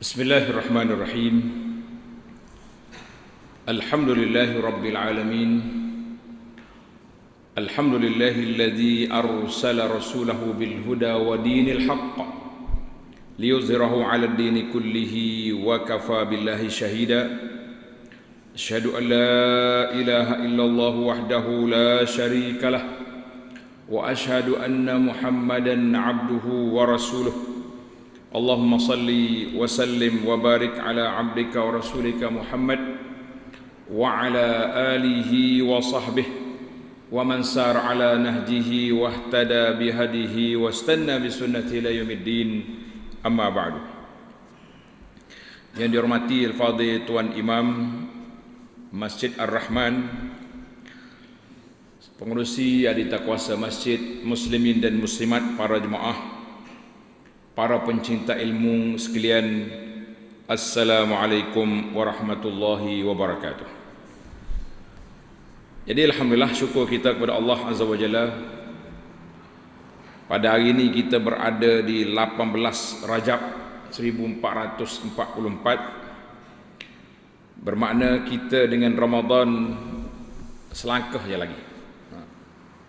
بسم الله الرحمن الرحيم الحمد لله رب العالمين الحمد لله الذي أرسل رسوله بالهدى ودين الحق ليظهره على الدين كله وكفى بالله شهيدا أشهد أن لا إله إلا الله وحده لا شريك له وأشهد أن محمدا عبده ورسوله Allahumma salli wa sallim wa barik ala abdika wa rasulika Muhammad wa ala alihi wa sahbihi wa man sar ala nahjihi wa bi bihadihi wa stanna bi sunnati ila yumiddin amma ba'du yang dihormati Al-Fadhi Tuan Imam Masjid Ar-Rahman pengurusi adita kuasa masjid muslimin dan muslimat para jemaah para pencinta ilmu sekalian Assalamualaikum warahmatullahi wabarakatuh Jadi Alhamdulillah syukur kita kepada Allah Azza wa Jalla Pada hari ini kita berada di 18 Rajab 1444 Bermakna kita dengan Ramadan selangkah je lagi ha.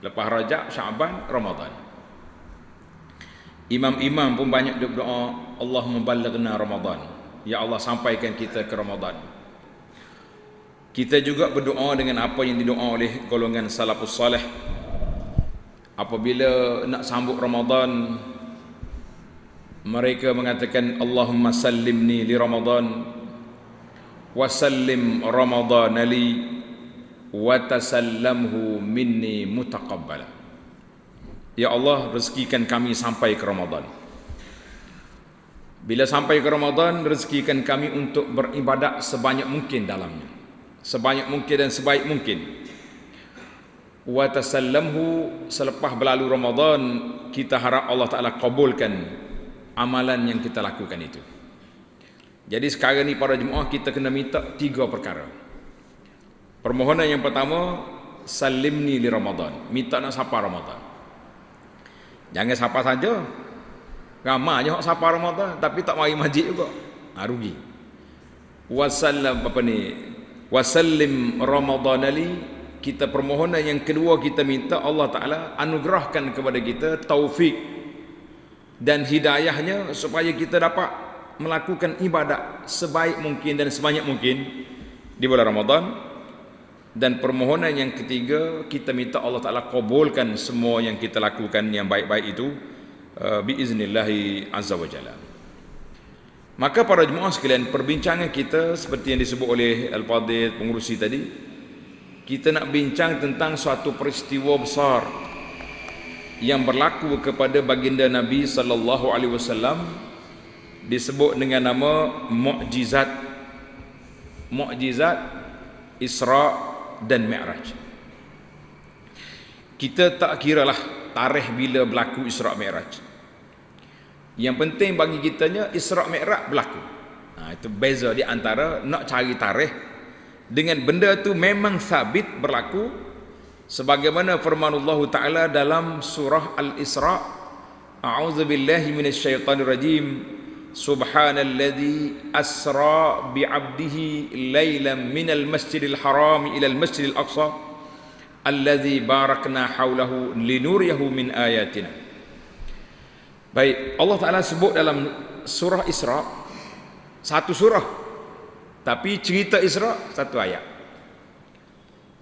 Lepas Rajab, Syaban, Ramadan Imam-imam pun banyak doa Allah membalagna Ramadan. Ya Allah sampaikan kita ke Ramadan. Kita juga berdoa dengan apa yang didoa oleh golongan salafus salih. Apabila nak sambut Ramadan mereka mengatakan Allahumma sallimni li Ramadan wa sallim Ramadan li wa tasallamhu minni mutaqabbala. Ya Allah rezekikan kami sampai ke Ramadan Bila sampai ke Ramadan rezekikan kami untuk beribadat sebanyak mungkin dalamnya Sebanyak mungkin dan sebaik mungkin Wa tasallamhu selepas berlalu Ramadan Kita harap Allah Ta'ala kabulkan amalan yang kita lakukan itu Jadi sekarang ni para jemaah kita kena minta tiga perkara Permohonan yang pertama Salimni li Ramadan Minta nak sapa Ramadan Jangan sapa saja. Ramai je hok sapa Ramadan tapi tak mari masjid juga. Ha rugi. Wasallam apa ni? Wasallim Ramadan ali kita permohonan yang kedua kita minta Allah Ta'ala anugerahkan kepada kita taufik dan hidayahnya supaya kita dapat melakukan ibadat sebaik mungkin dan sebanyak mungkin di bulan Ramadan dan permohonan yang ketiga kita minta Allah Taala kabulkan semua yang kita lakukan yang baik-baik itu uh, bi iznillahi azza wajalla. Maka para jemaah sekalian perbincangan kita seperti yang disebut oleh Al-Fadid pengurusi tadi kita nak bincang tentang suatu peristiwa besar yang berlaku kepada baginda Nabi sallallahu alaihi wasallam disebut dengan nama mukjizat mukjizat Isra' dan Mi'raj. Kita tak kira lah tarikh bila berlaku Isra' Mi'raj. Yang penting bagi kitanya Isra' Mi'raj berlaku. Ha, itu beza di antara nak cari tarikh dengan benda tu memang sabit berlaku sebagaimana firman Allah Taala dalam surah Al-Isra. A'udzu billahi minasyaitonir rajim. سبحان الذي أسرى بعبده ليلا من المسجد الحرام إلى المسجد الأقصى الذي باركنا حوله لنوره من آياتنا Baik, Allah Ta'ala sebut dalam surah Isra Satu surah Tapi cerita Isra, satu ayat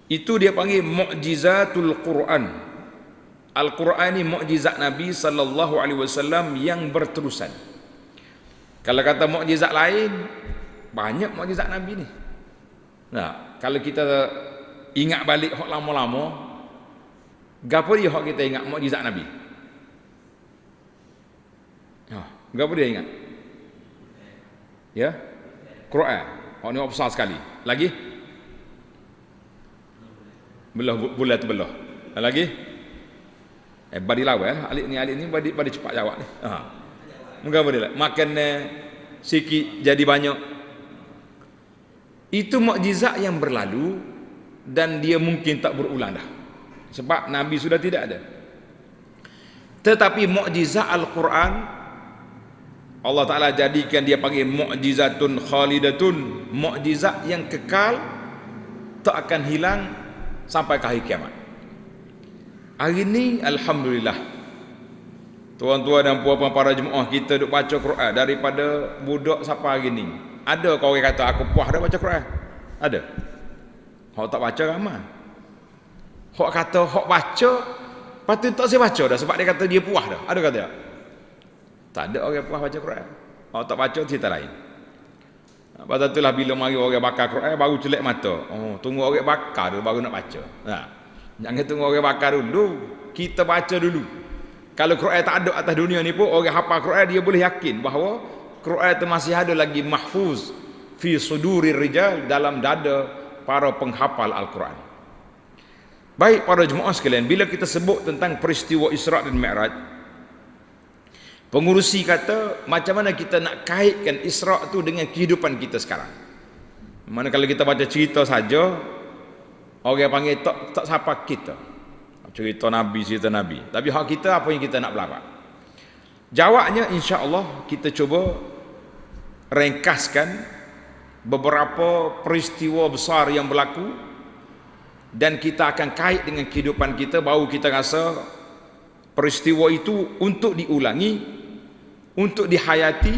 Itu dia panggil mukjizatul Quran Al-Quran ini mukjizat Nabi Sallallahu Alaihi Wasallam yang berterusan kalau kata mukjizat lain, banyak mukjizat Nabi ni. Nah, kalau kita ingat balik hok lama-lama, gapo dia hok kita ingat mukjizat Nabi? Ha, oh, gapo dia ingat? Ya. Quran. Hok ni besar sekali. Lagi? Belah bulat belah. Lagi? Eh, badi lawan. Lah. Alik ni, alik ni, badi, badi cepat jawab ni. Ha. Mengapa dia? Lah? Makan sikit jadi banyak. Itu mukjizat yang berlalu dan dia mungkin tak berulang dah. Sebab Nabi sudah tidak ada. Tetapi mukjizat Al-Quran Allah Taala jadikan dia panggil mukjizatun khalidatun, mukjizat yang kekal tak akan hilang sampai ke hari kiamat. Hari ini alhamdulillah Tuan-tuan dan puan-puan para jemaah kita duk baca Quran daripada budak siapa hari ni. Ada kau orang kata aku puas dah baca Quran. Ada. Hok tak baca ramai. Hok kata hok baca patut tak saya baca dah sebab dia kata dia puas dah. Ada kata tak? Tak ada orang puas baca Quran. Hok tak baca cerita lain. Pada lah bila mari orang bakar Quran baru celik mata. Oh, tunggu orang bakar dulu baru nak baca. Nah. Ha. Jangan tunggu orang bakar dulu. Kita baca dulu. Kalau Quran tak ada atas dunia ni pun orang hafal Quran dia boleh yakin bahawa Quran itu masih ada lagi mahfuz fi suduri rijal dalam dada para penghafal Al-Quran. Baik para jemaah sekalian, bila kita sebut tentang peristiwa Isra' dan Mi'raj, pengurusi kata macam mana kita nak kaitkan Isra' tu dengan kehidupan kita sekarang. Mana kalau kita baca cerita saja, orang panggil tak, tak siapa kita cerita Nabi, cerita Nabi. Tapi hak kita apa yang kita nak pelawat? Jawabnya insya Allah kita cuba ringkaskan beberapa peristiwa besar yang berlaku dan kita akan kait dengan kehidupan kita baru kita rasa peristiwa itu untuk diulangi untuk dihayati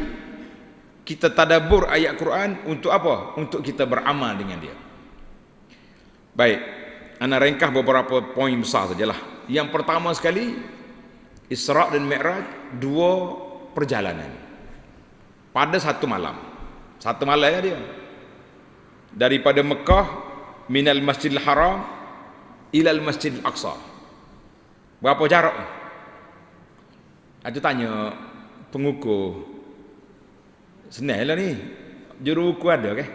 kita tadabur ayat Quran untuk apa? untuk kita beramal dengan dia baik Anak ringkas beberapa poin besar sajalah. Yang pertama sekali Israq dan Mi'raj dua perjalanan. Pada satu malam. Satu malam ya dia. Daripada Mekah minal Masjidil Haram ila al Masjidil Aqsa. Berapa jarak? Ada tanya pengukur. Senailah ni. Juru ukur ada ke? Okay?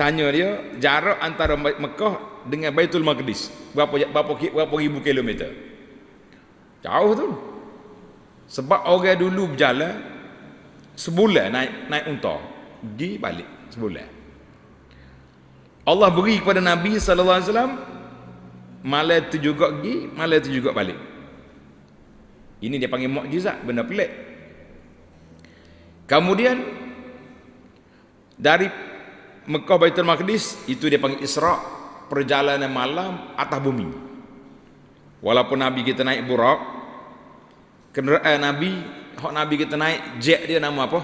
Tanya dia jarak antara Mekah dengan Baitul Maqdis berapa berapa berapa ribu kilometer jauh tu sebab orang dulu berjalan sebulan naik naik unta pergi balik sebulan Allah beri kepada Nabi sallallahu alaihi wasallam malam tu juga pergi malam tu juga balik ini dia panggil mukjizat benda pelik kemudian dari Mekah Baitul Maqdis itu dia panggil Isra' perjalanan malam atas bumi. Walaupun Nabi kita naik burak, kenderaan eh, Nabi, hak Nabi kita naik jet dia nama apa?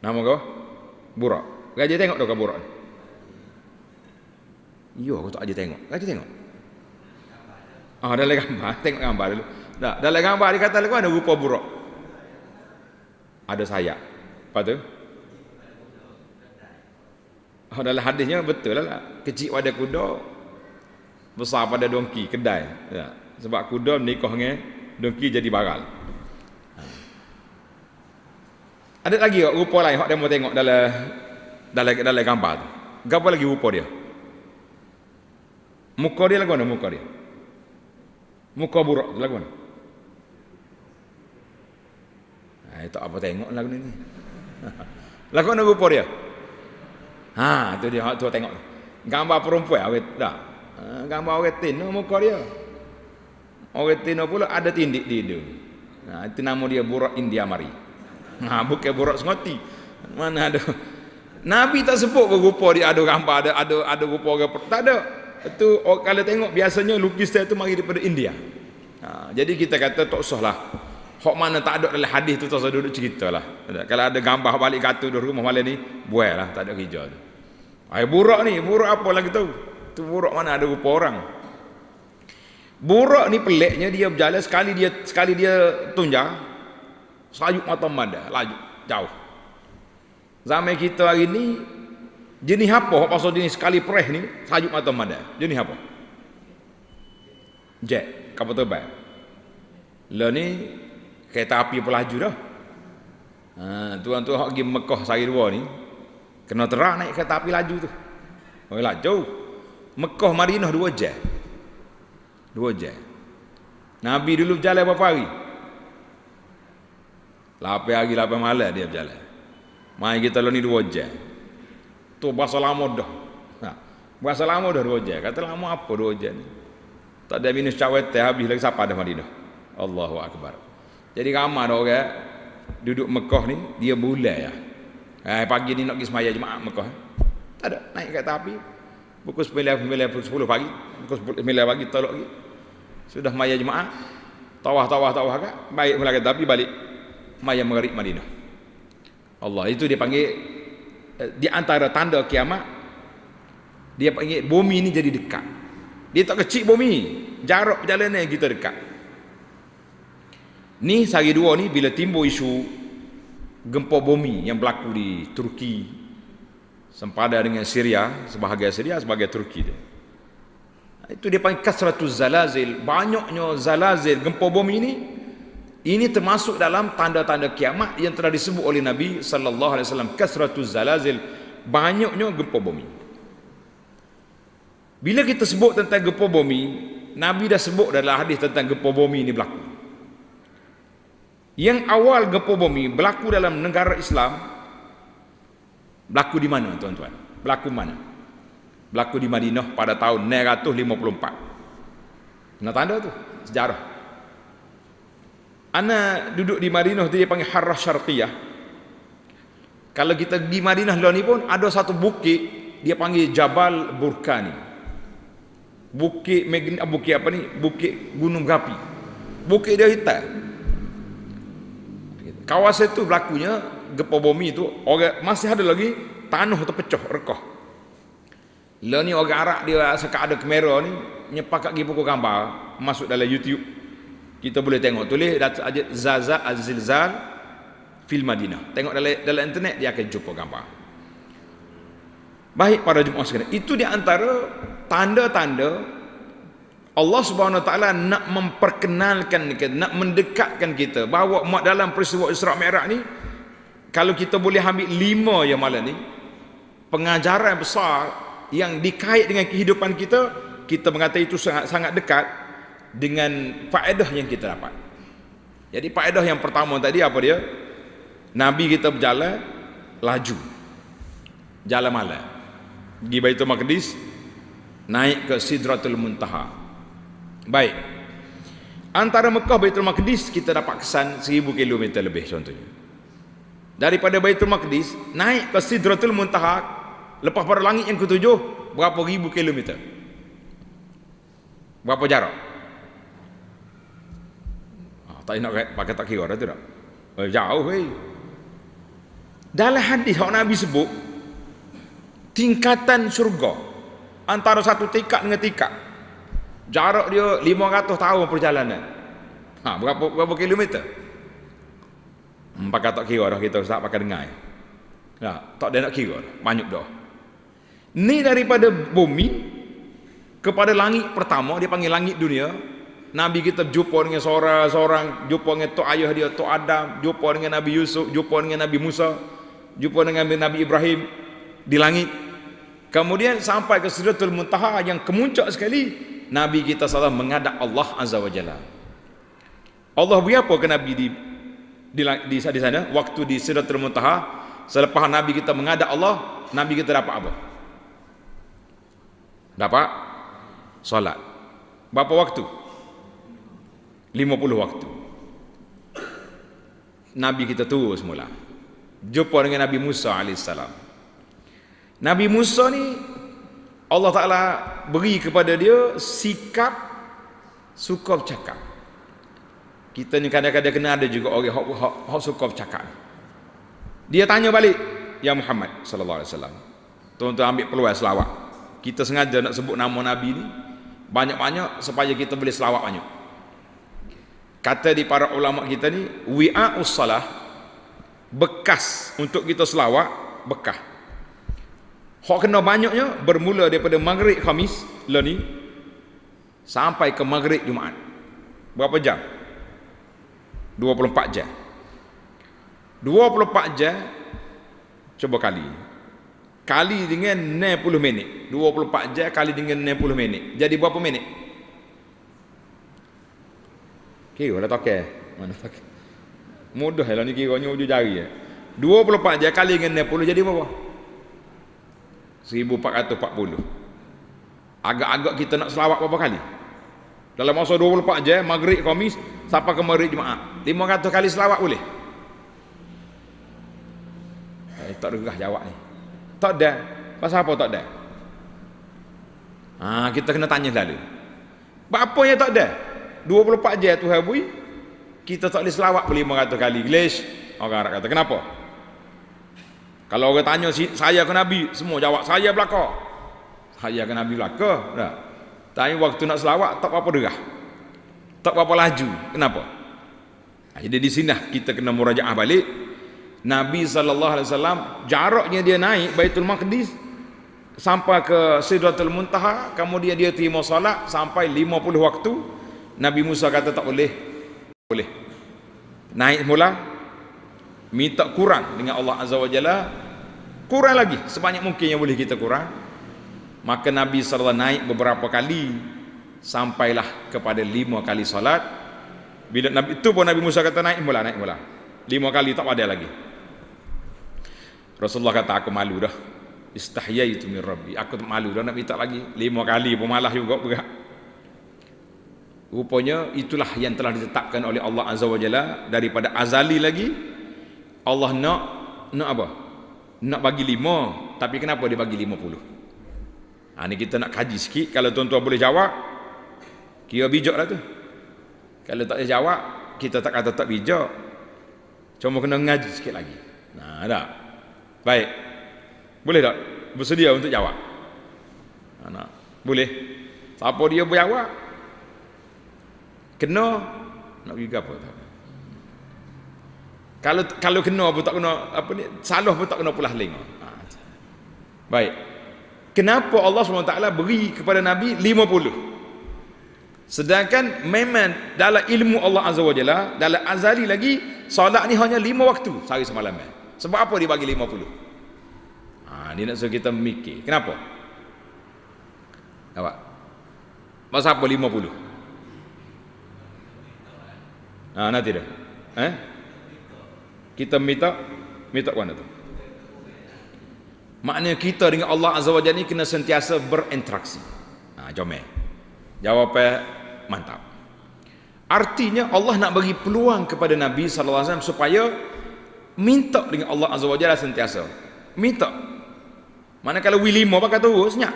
Nama apa? Burak. Raja tengok dok burak ni. Yo aku tak aja tengok. Raja tengok. Ah, dalam gambar, tengok gambar dulu. Tak, dalam gambar dia kata ada rupa burak. Ada sayap. Apa tu? dalam hadisnya betul lah, lah. kecil pada kuda besar pada dongki kedai ya. sebab kuda menikah dengan dongki jadi baral ha. ada lagi kok rupa lain hok demo tengok dalam dalam dalam gambar tu gapo lagi rupa dia muka dia lagu mana muka dia muka buruk lagu mana Eh, ha, tak apa tengok lah ni. Lakon aku dia? ya. Ha tu dia hak tu tengok. Gambar perempuan awet dah. Ha, gambar orang tin muka dia. Orang tin pula ada tindik di dia. Ha itu nama dia Burak India Mari. Ha bukan Burak Sengoti. Mana ada Nabi tak sebut ke rupa dia ada gambar ada ada ada rupa orang tak ada. Itu oh, kalau tengok biasanya lukis dia tu mari daripada India. Ha, jadi kita kata tak usahlah. Hak mana tak ada dalam hadis tu tak duduk ceritalah. Kalau ada gambar balik katu di rumah malam ni, buai lah tak ada kerja tu. Ai buruk ni, buruk apa lagi tu? Tu buruk mana ada rupa orang. Buruk ni peliknya dia berjalan sekali dia sekali dia tunjang sayup mata mada, laju jauh. Zaman kita hari ni jenis apa? Apa pasal jenis sekali perih ni sayup mata mada? Jenis apa? Jet, kapal terbang. Lah ni kereta api pelaju dah. Ha, tuan-tuan hok pergi Mekah sehari dua ni kena terang naik kereta api laju tu. Oi lah, jauh, Mekah Madinah dua jam. Dua jam. Nabi dulu berjalan berapa hari? Lapan hari lapan malam dia berjalan. Mai kita lo ni dua jam. Tu bahasa lama dah. Ha. Bahasa lama dah dua jam. Kata lama apa dua jam ni? Tak ada minus cawet teh habis lagi siapa dah Madinah. Allahu akbar. Jadi ramai orang duduk Mekah ni, dia bulan ya. Eh, pagi ni nak pergi semayah jemaah Mekah. Tak ada, naik kat api. Pukul 9, pukul 10 pagi. Pukul 9 pagi, tolak lagi. Sudah Maya jemaah. Tawah, tawah, tawah kat. Baik mula kat api, balik. Maya mengerik Madinah. Allah, itu dia panggil. Eh, di antara tanda kiamat. Dia panggil, bumi ni jadi dekat. Dia tak kecil bumi. Jarak perjalanan kita dekat. Ni sehari dua ni bila timbul isu gempa bumi yang berlaku di Turki sempada dengan Syria, sebahagian Syria, sebahagian Turki dia. Itu dia panggil kasratu zalazil. Banyaknya zalazil gempa bumi ini ini termasuk dalam tanda-tanda kiamat yang telah disebut oleh Nabi sallallahu alaihi wasallam kasratu zalazil banyaknya gempa bumi. Bila kita sebut tentang gempa bumi, Nabi dah sebut dalam hadis tentang gempa bumi ini berlaku yang awal gempa bumi berlaku dalam negara Islam berlaku di mana tuan-tuan? Berlaku mana? Berlaku di Madinah pada tahun 954. Nah tanda tu sejarah. Ana duduk di Madinah tu dia panggil Harrah Syarqiyah. Kalau kita di Madinah dulu ni pun ada satu bukit dia panggil Jabal Burkani. Bukit Magna, abu apa ni? Bukit Gunung Gapi. Bukit dia hitam kawasan itu berlakunya gempa bumi itu orang masih ada lagi tanah terpecah rekah le ni orang Arab dia asa ada kamera ni nyepakat gi pukul gambar masuk dalam YouTube kita boleh tengok tulis Datuk Ajit Zaza Azilzal fil Madinah tengok dalam dalam internet dia akan jumpa gambar baik pada jumaat sekarang itu di antara tanda-tanda Allah Subhanahu Wa Taala nak memperkenalkan kita, nak mendekatkan kita bahawa muat dalam peristiwa Isra Miraj ni kalau kita boleh ambil lima ya malam ni pengajaran besar yang dikait dengan kehidupan kita kita mengatai itu sangat sangat dekat dengan faedah yang kita dapat. Jadi faedah yang pertama tadi apa dia? Nabi kita berjalan laju. Jalan malam. Di Baitul Maqdis naik ke Sidratul Muntaha. Baik. Antara Mekah Baitul Maqdis kita dapat kesan 1000 km lebih contohnya. Daripada Baitul Maqdis naik ke Sidratul Muntaha lepas pada langit yang ketujuh berapa ribu kilometer? Berapa jarak? Oh, tak nak pakai tak kira tu dah. Eh, jauh eh. Dalam hadis yang Nabi sebut tingkatan syurga antara satu tingkat dengan tingkat jarak dia 500 tahun perjalanan ha, berapa, berapa kilometer hmm, pakai tak kira dah kita ustaz pakai dengar ya, ya tak ada nak kira dah banyak dah ni daripada bumi kepada langit pertama dia panggil langit dunia Nabi kita jumpa dengan seorang-seorang jumpa dengan Tok Ayah dia, Tok Adam jumpa dengan Nabi Yusuf, jumpa dengan Nabi Musa jumpa dengan Nabi Ibrahim di langit kemudian sampai ke Sidratul Muntaha yang kemuncak sekali Nabi kita salah mengadak Allah Azza wa Jalla. Allah beri apa ke Nabi di di, di, di sana waktu di Sidratul Muntaha selepas Nabi kita mengadak Allah, Nabi kita dapat apa? Dapat solat. Berapa waktu? 50 waktu. Nabi kita tu semula. Jumpa dengan Nabi Musa alaihissalam. Nabi Musa ni Allah Ta'ala beri kepada dia sikap suka bercakap. Kita ni kadang-kadang kena ada juga orang yang hok hok suka bercakap. Dia tanya balik Ya Muhammad sallallahu alaihi wasallam. Tuan-tuan ambil peluang selawat. Kita sengaja nak sebut nama Nabi ni banyak-banyak supaya kita boleh selawat banyak. Kata di para ulama kita ni wi'a ussalah bekas untuk kita selawat bekas. Hak kena banyaknya bermula daripada Maghrib Khamis lah ni sampai ke Maghrib Jumaat. Berapa jam? 24 jam. 24 jam cuba kali. Kali dengan 90 minit. 24 jam kali dengan 90 minit. Jadi berapa minit? Kira lah tak Mana tak Mudah lah ni kiranya ujung jari. 24 eh. jam kali dengan 90 jadi berapa? 1440 agak-agak kita nak selawat berapa kali dalam masa 24 je maghrib komis siapa ke maghrib jumaat 500 kali selawat boleh eh, tak degah jawab ni tak ada pasal apa tak ada ha, kita kena tanya selalu apa yang tak ada 24 je tu bui kita tak boleh selawat 500 kali Glesh. orang Arab kata kenapa kalau orang tanya si, saya ke Nabi, semua jawab saya belaka. Saya ke Nabi belaka. Tak. Tapi waktu nak selawat tak apa-apa derah. Tak apa-apa laju. Kenapa? Ha, jadi di sini lah kita kena murajaah balik. Nabi sallallahu alaihi wasallam jaraknya dia naik Baitul Maqdis sampai ke Sidratul Muntaha, kemudian dia terima solat sampai 50 waktu. Nabi Musa kata tak boleh. Boleh. Naik mula minta kurang dengan Allah Azza wa Jalla kurang lagi sebanyak mungkin yang boleh kita kurang maka Nabi SAW naik beberapa kali sampailah kepada lima kali salat bila Nabi itu pun Nabi Musa kata naik mula naik mula lima kali tak ada lagi Rasulullah kata aku malu dah istahyaitu min rabbi aku tak malu dah nak minta lagi lima kali pun malah juga berat rupanya itulah yang telah ditetapkan oleh Allah Azza wa Jalla daripada azali lagi Allah nak nak apa? Nak bagi lima, tapi kenapa dia bagi lima puluh? Ha, ini kita nak kaji sikit, kalau tuan-tuan boleh jawab, kira bijak lah tu. Kalau tak boleh jawab, kita tak kata tak bijak. Cuma kena ngaji sikit lagi. Nah, ha, tak? Baik. Boleh tak? Bersedia untuk jawab? Anak. Ha, boleh. Siapa dia berjawab? Kena? Nak pergi apa? Tak? Kalau kalau kena pun tak kena apa ni salah pun tak kena pula lain. Ha, baik. Kenapa Allah SWT beri kepada Nabi 50? Sedangkan memang dalam ilmu Allah Azza wa Jalla, dalam azali lagi, solat ni hanya 5 waktu sehari semalam. Sebab apa dia bagi 50? Ha, ni nak suruh kita memikir. Kenapa? Nampak? Masa apa lima puluh? Ha, nanti dah. Eh? kita minta minta mana tu maknanya kita dengan Allah Azza Wajalla ni kena sentiasa berinteraksi ha, jom eh jawapan mantap artinya Allah nak bagi peluang kepada Nabi Alaihi Wasallam supaya minta dengan Allah Azza Wajalla sentiasa minta mana kalau mau pakai terus senyap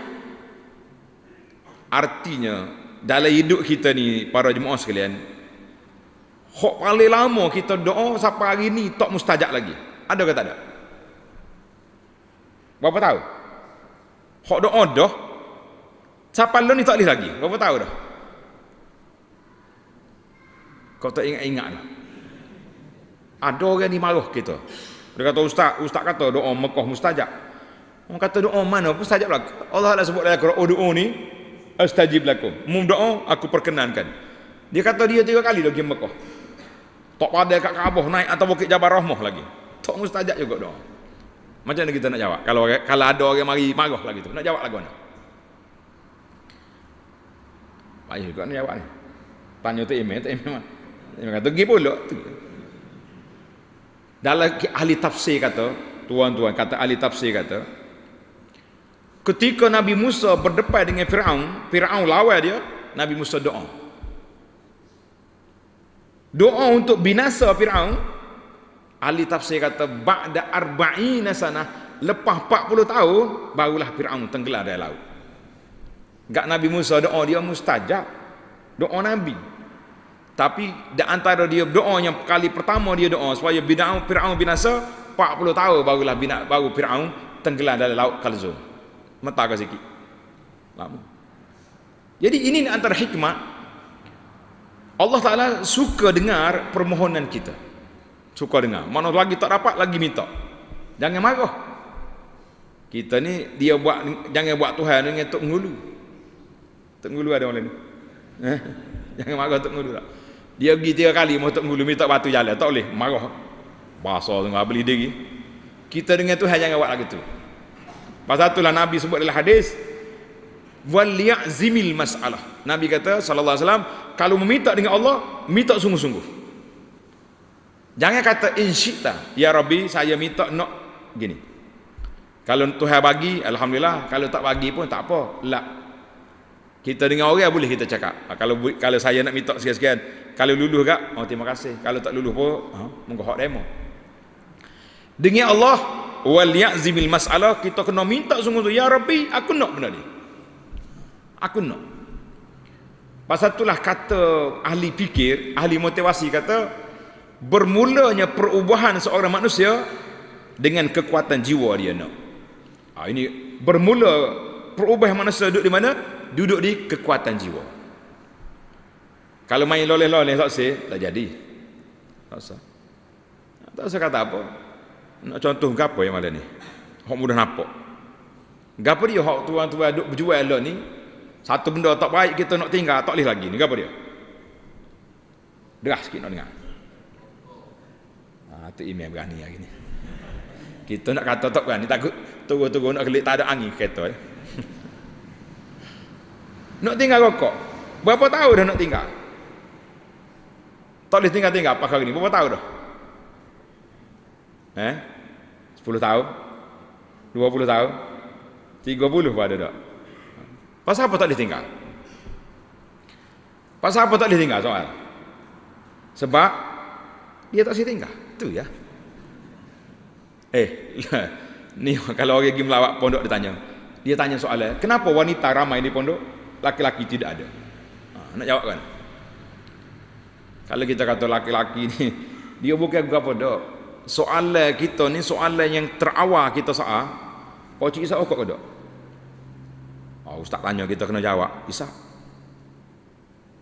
artinya dalam hidup kita ni para jemaah sekalian Hak paling lama kita doa sampai hari ni tak mustajab lagi. Ada ke tak ada? Berapa tahu? Hak doa dah sampai lama ni tak boleh lagi. Berapa tahu dah? Kau tak ingat-ingat lah. Ada orang ni marah kita. Dia kata ustaz, ustaz kata doa Mekah mustajab. Orang kata doa mana pun mustajab lah. Allah Allah sebut dalam Quran, oh, doa ni, astajib lakum. Mum doa, aku perkenankan. Dia kata dia tiga kali lagi Mekah. Tak pada kat Kaabah naik atau Bukit Jabal Rahmah lagi. Tak mustajab juga doa. Macam mana kita nak jawab? Kalau kalau ada orang mari marah lagi tu, nak jawab lagu mana? Payah juga nak jawab ni. Tanya tu email, tu email mana? Email kata, pergi pula. Dalam ahli tafsir kata, tuan-tuan kata ahli tafsir kata, ketika Nabi Musa berdepan dengan Fir'aun, Fir'aun lawan dia, Nabi Musa doa doa untuk binasa Fir'aun Ali tafsir kata ba'da arba'ina sana lepas 40 tahun barulah Fir'aun tenggelam dari laut gak Nabi Musa doa dia mustajab doa Nabi tapi di antara dia doa yang kali pertama dia doa supaya bina'un Fir'aun binasa 40 tahun barulah bina, baru Fir'aun tenggelam dari laut Kalzum mata ke sikit lama jadi ini antara hikmah Allah Ta'ala suka dengar permohonan kita suka dengar mana lagi tak dapat lagi minta jangan marah kita ni dia buat jangan buat Tuhan dengan tok ngulu tok ngulu ada orang ni. eh? jangan marah tok ngulu tak dia pergi tiga kali mau tok ngulu minta batu jalan tak boleh marah bahasa tengah beli diri kita dengan Tuhan jangan buat lagi tu pasal tu lah Nabi sebut dalam hadis waliyazimil masalah. Nabi kata sallallahu kalau meminta dengan Allah, minta sungguh-sungguh. Jangan kata insyita, ya Rabbi saya minta nak gini. Kalau Tuhan bagi, alhamdulillah, kalau tak bagi pun tak apa. La, Kita dengan orang boleh kita cakap. Ah, kalau kalau saya nak minta sekian-sekian, kalau lulus kak, Oh terima kasih. Kalau tak lulus pun, ha, huh? monggo hak demo. Dengan Allah, wal ya'zimil mas'alah kita kena minta sungguh-sungguh ya rabbi aku nak benda ni aku nak pasal itulah kata ahli fikir ahli motivasi kata bermulanya perubahan seorang manusia dengan kekuatan jiwa dia nak ha, ini bermula perubahan manusia duduk di mana duduk di kekuatan jiwa kalau main loleh-loleh tak sih tak jadi tak usah tak usah kata apa nak contoh gapo yang malam ni hok mudah nampak gapo dia hok tuan-tuan duk berjual lah ni satu benda tak baik kita nak tinggal, tak boleh lagi. Ni apa dia? Deras sikit nak dengar. Ah, tu imam berani hari ni. Kita nak kata tak berani, takut turun-turun nak kelik tak ada angin kereta. Eh. nak tinggal rokok. Berapa tahun dah nak tinggal? Tak boleh tinggal-tinggal apa hari ni? Berapa tahun dah? Eh? 10 tahun? 20 tahun? 30 pun ada tak? Pasal apa tak boleh tinggal? Pasal apa tak boleh tinggal soal? Sebab dia tak boleh tinggal. Tu ya. Eh, ni kalau orang pergi melawat pondok dia tanya. Dia tanya soalan, kenapa wanita ramai di pondok, laki-laki tidak ada? Ha, nak jawab kan? Kalau kita kata laki-laki ni, dia bukan buka pondok. Soalan kita ni soalan yang terawal kita soal. Pakcik Isak okok ke Oh, ustaz tanya kita kena jawab. Isa.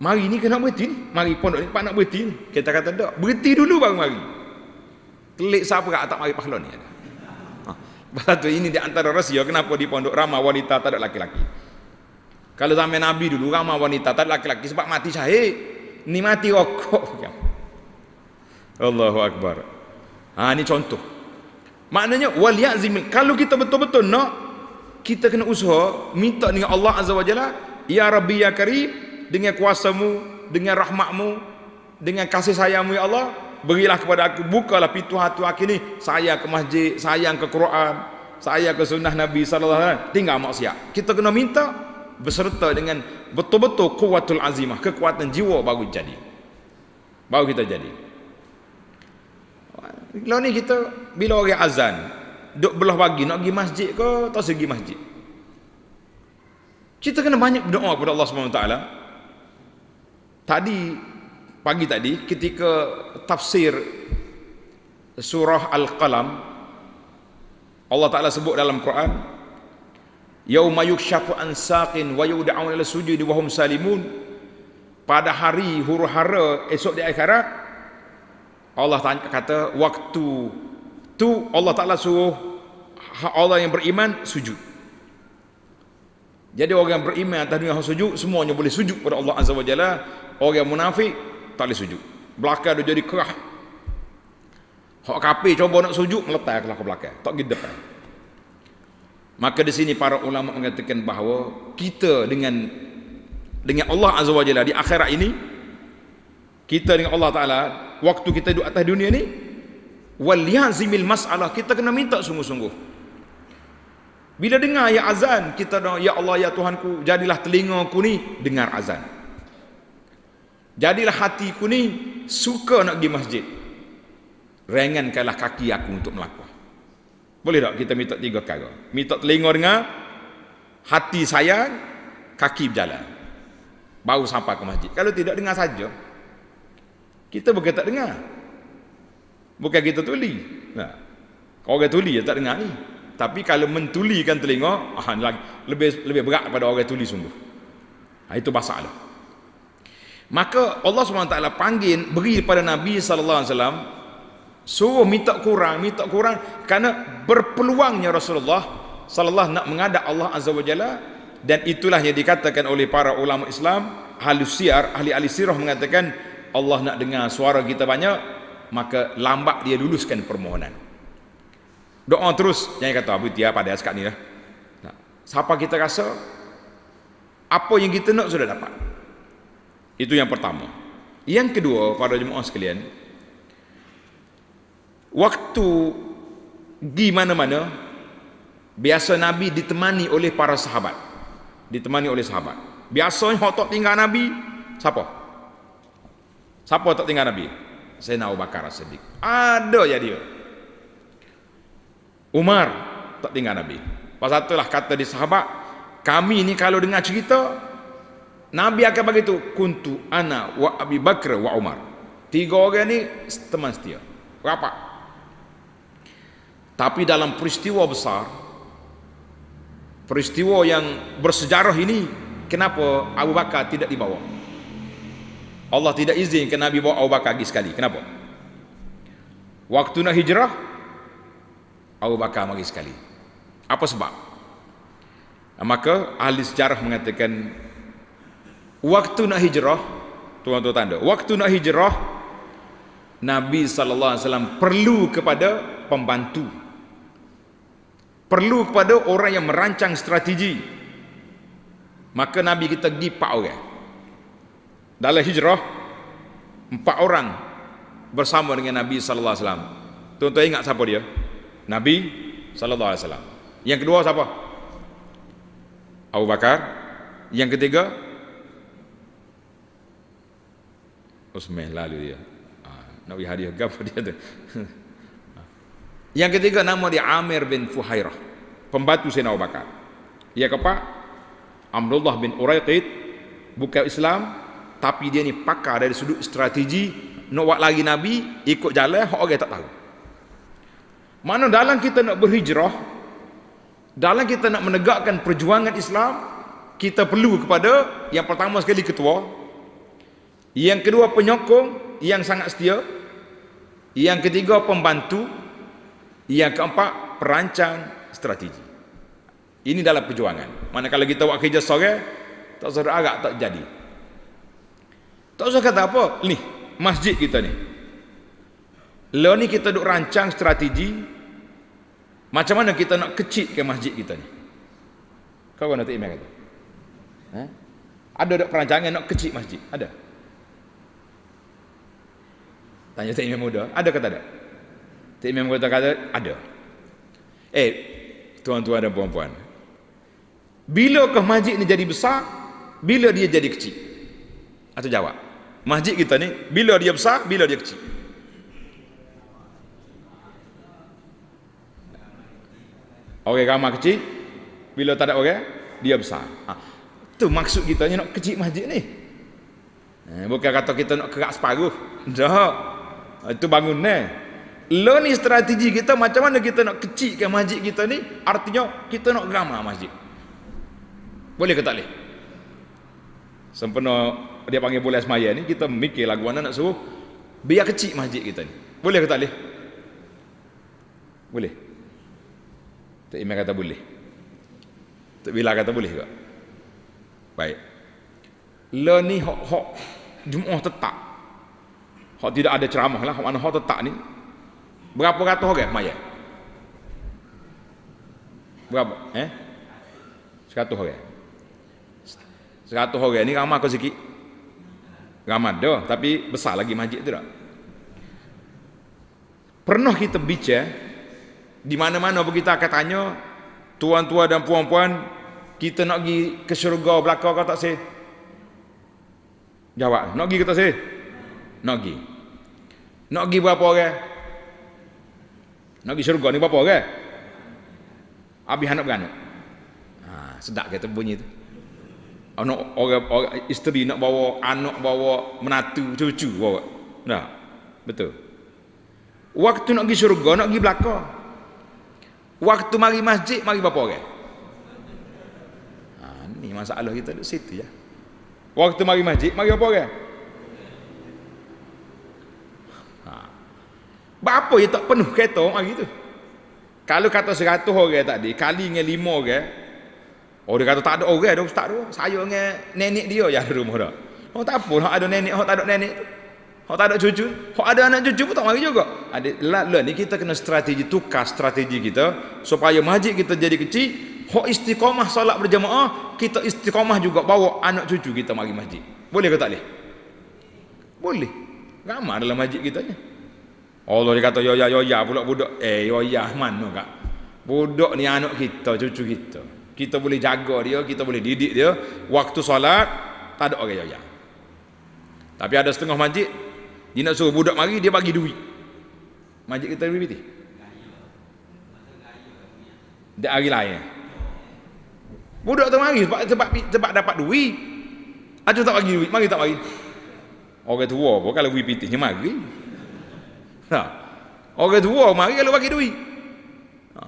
Mari ni kena berhenti ni. Mari pondok ni pak nak berhenti ni. Kita kata tak. Berhenti dulu baru mari. Kelik siapa tak mari pahlawan ni. Ha. Ah, sebab tu ini di antara rahsia kenapa di pondok ramah wanita tak ada laki-laki. Kalau zaman Nabi dulu ramah wanita tak ada laki-laki sebab mati syahid. Ni mati rokok. Allahu Akbar. Ha, ah, ini contoh. Maknanya, waliyak zimil. Kalau kita betul-betul nak kita kena usaha minta dengan Allah Azza wa Jalla Ya Rabbi Ya Karim dengan kuasamu dengan rahmatmu dengan kasih sayangmu Ya Allah berilah kepada aku bukalah pintu hati aku ini saya ke masjid sayang ke Quran saya ke sunnah Nabi SAW tinggal maksiat kita kena minta berserta dengan betul-betul kuatul azimah kekuatan jiwa baru jadi baru kita jadi kalau ni kita bila orang azan duk belah pagi nak pergi masjid ke tak segi masjid kita kena banyak berdoa kepada Allah Subhanahu Wa Taala. tadi pagi tadi ketika tafsir surah Al-Qalam Allah Ta'ala sebut dalam Quran yawma yukshafu ansaqin wa yudha'un ila sujudi wahum salimun pada hari huru hara esok di akhirat Allah tanya kata waktu tu Allah Ta'ala suruh Allah yang beriman sujud jadi orang yang beriman atas dunia yang sujud semuanya boleh sujud kepada Allah Azza wa Jalla orang yang munafik tak boleh sujud belakang dia jadi kerah Hak kapi cuba nak sujud meletak ke belakang, tak pergi depan. Maka di sini para ulama mengatakan bahawa kita dengan dengan Allah Azza wa Jalla di akhirat ini kita dengan Allah Taala waktu kita duduk atas dunia ni waliyazimil mas'alah kita kena minta sungguh-sungguh bila dengar ya azan kita doa ya Allah ya Tuhanku jadilah telingaku ni dengar azan jadilah hatiku ni suka nak pergi masjid rengankanlah kaki aku untuk melakukan boleh tak kita minta tiga perkara minta telinga dengar hati sayang kaki berjalan baru sampai ke masjid kalau tidak dengar saja kita tak dengar Bukan kita tuli. Nah. Ha. Kau orang tuli tak dengar ni. Tapi kalau mentulikan telinga, ah, lebih lebih berat pada orang tuli sungguh. Nah, ha, itu masalah. Maka Allah SWT panggil, beri kepada Nabi SAW, suruh minta kurang, minta kurang, kerana berpeluangnya Rasulullah SAW nak mengadap Allah Azza wajalla dan itulah yang dikatakan oleh para ulama Islam, ahli siar, ahli ahli sirah mengatakan, Allah nak dengar suara kita banyak, maka lambat dia luluskan permohonan. Doa terus, jangan kata apa dia pada sekat ni lah. Siapa kita rasa, apa yang kita nak sudah dapat. Itu yang pertama. Yang kedua, para jemaah sekalian, waktu di mana-mana, biasa Nabi ditemani oleh para sahabat. Ditemani oleh sahabat. Biasanya orang tak tinggal Nabi, siapa? Siapa tak tinggal Nabi. Sayyidina Abu Bakar Siddiq. Ada ya dia. Umar tak tinggal Nabi. Pasal itulah kata di sahabat, kami ni kalau dengar cerita, Nabi akan begitu, kuntu ana wa Abi Bakr wa Umar. Tiga orang ni teman setia. Berapa? Tapi dalam peristiwa besar, peristiwa yang bersejarah ini, kenapa Abu Bakar tidak dibawa? Allah tidak izin ke Nabi bawa Abu Bakar lagi sekali. Kenapa? Waktu nak hijrah, Abu Bakar lagi sekali. Apa sebab? Maka ahli sejarah mengatakan waktu nak hijrah, tuan-tuan tanda, waktu nak hijrah Nabi sallallahu alaihi wasallam perlu kepada pembantu. Perlu kepada orang yang merancang strategi. Maka Nabi kita pergi 4 orang dalam hijrah empat orang bersama dengan Nabi sallallahu alaihi wasallam. Tuan-tuan ingat siapa dia? Nabi sallallahu alaihi wasallam. Yang kedua siapa? Abu Bakar. Yang ketiga Usman lalu dia. Ah, Nabi hadiah gapo dia tu? Yang ketiga nama dia Amir bin Fuhairah, pembantu Sayyidina Abu Bakar. Yang keempat Amrullah bin Uraiqit bukan Islam tapi dia ni pakar dari sudut strategi nak buat lari Nabi ikut jalan orang tak tahu mana dalam kita nak berhijrah dalam kita nak menegakkan perjuangan Islam kita perlu kepada yang pertama sekali ketua yang kedua penyokong yang sangat setia yang ketiga pembantu yang keempat perancang strategi ini dalam perjuangan mana kalau kita buat kerja sore tak sedar agak tak jadi tak usah kata apa. Ni, masjid kita ni. Lepas ni kita duk rancang strategi. Macam mana kita nak kecil kecilkan masjid kita ni. Kau kena tak kata. Ha? Ada duk perancangan nak kecil masjid? Ada. Tanya tak muda. Ada kata tak? Tak imam kata kata ada. Eh, tuan-tuan dan puan-puan. Bila ke masjid ni jadi besar, bila dia jadi kecil? Atau jawab? masjid kita ni bila dia besar bila dia kecil orang ramai kecil bila tak ada orang dia besar ha. tu maksud kita ni nak kecil masjid ni eh, bukan kata kita nak kerak separuh tak ha, itu bangun ni lo ni strategi kita macam mana kita nak kecilkan masjid kita ni artinya kita nak ramai masjid boleh ke tak boleh sempena dia panggil boleh semaya ni kita mikir lagu mana nak suruh biar kecil masjid kita ni boleh ke tak boleh boleh Tok Imam kata boleh Tok Bila kata boleh ke baik le ni hok-hok jumlah tetap hok tidak ada ceramah lah mana hok tetap ni berapa ratus orang semaya berapa eh 100 orang 100 orang ni ramah ke sikit Ramadhan tapi besar lagi masjid tu tak? Pernah kita bincang di mana-mana pergi kita akan tanya tuan-tuan dan puan-puan kita nak pergi ke syurga belakang kau tak sih? Jawab, nak pergi kata sih? Nak pergi. Nak pergi berapa orang? Nak pergi syurga ni berapa orang? Habis hanap beranak. Ha, sedap kata bunyi tu anak orang, orang isteri nak bawa anak bawa menantu cucu bawa nah betul waktu nak pergi syurga nak pergi belaka waktu mari masjid mari berapa orang nah, ini masalah kita di situ ya waktu mari masjid mari berapa orang ha. Bapa yang tak penuh kereta mari tu. Kalau kata 100 orang tadi, kali dengan 5 orang, Orang oh, kata tak ada orang ada ustaz tu. Saya dengan nenek dia yang ada rumah dah. Oh, tak apa, hak ada nenek, hak tak ada nenek tu. tak ada cucu, hak ada anak cucu pun tak mari juga. Ada lah, lah ni kita kena strategi tukar strategi kita supaya masjid kita jadi kecil, hak istiqamah solat berjemaah, kita istiqamah juga bawa anak cucu kita mari masjid. Boleh ke tak boleh? Boleh. Ramai dalam masjid kita ni. Allah dia kata yo ya yo ya pula budak. Eh yo ya mana kak? Budak ni anak kita, cucu kita kita boleh jaga dia, kita boleh didik dia waktu solat tak ada orang yoyang. Tapi ada setengah masjid dia nak suruh budak mari dia bagi duit. Masjid kita lebih piti. Dia hari lain. Budak tu mari sebab sebab sebab dapat duit. Aku tak bagi duit, mari tak bagi. Orang tua apa kalau duit piti mari. Ha. Orang tua mari kalau bagi duit. Ha.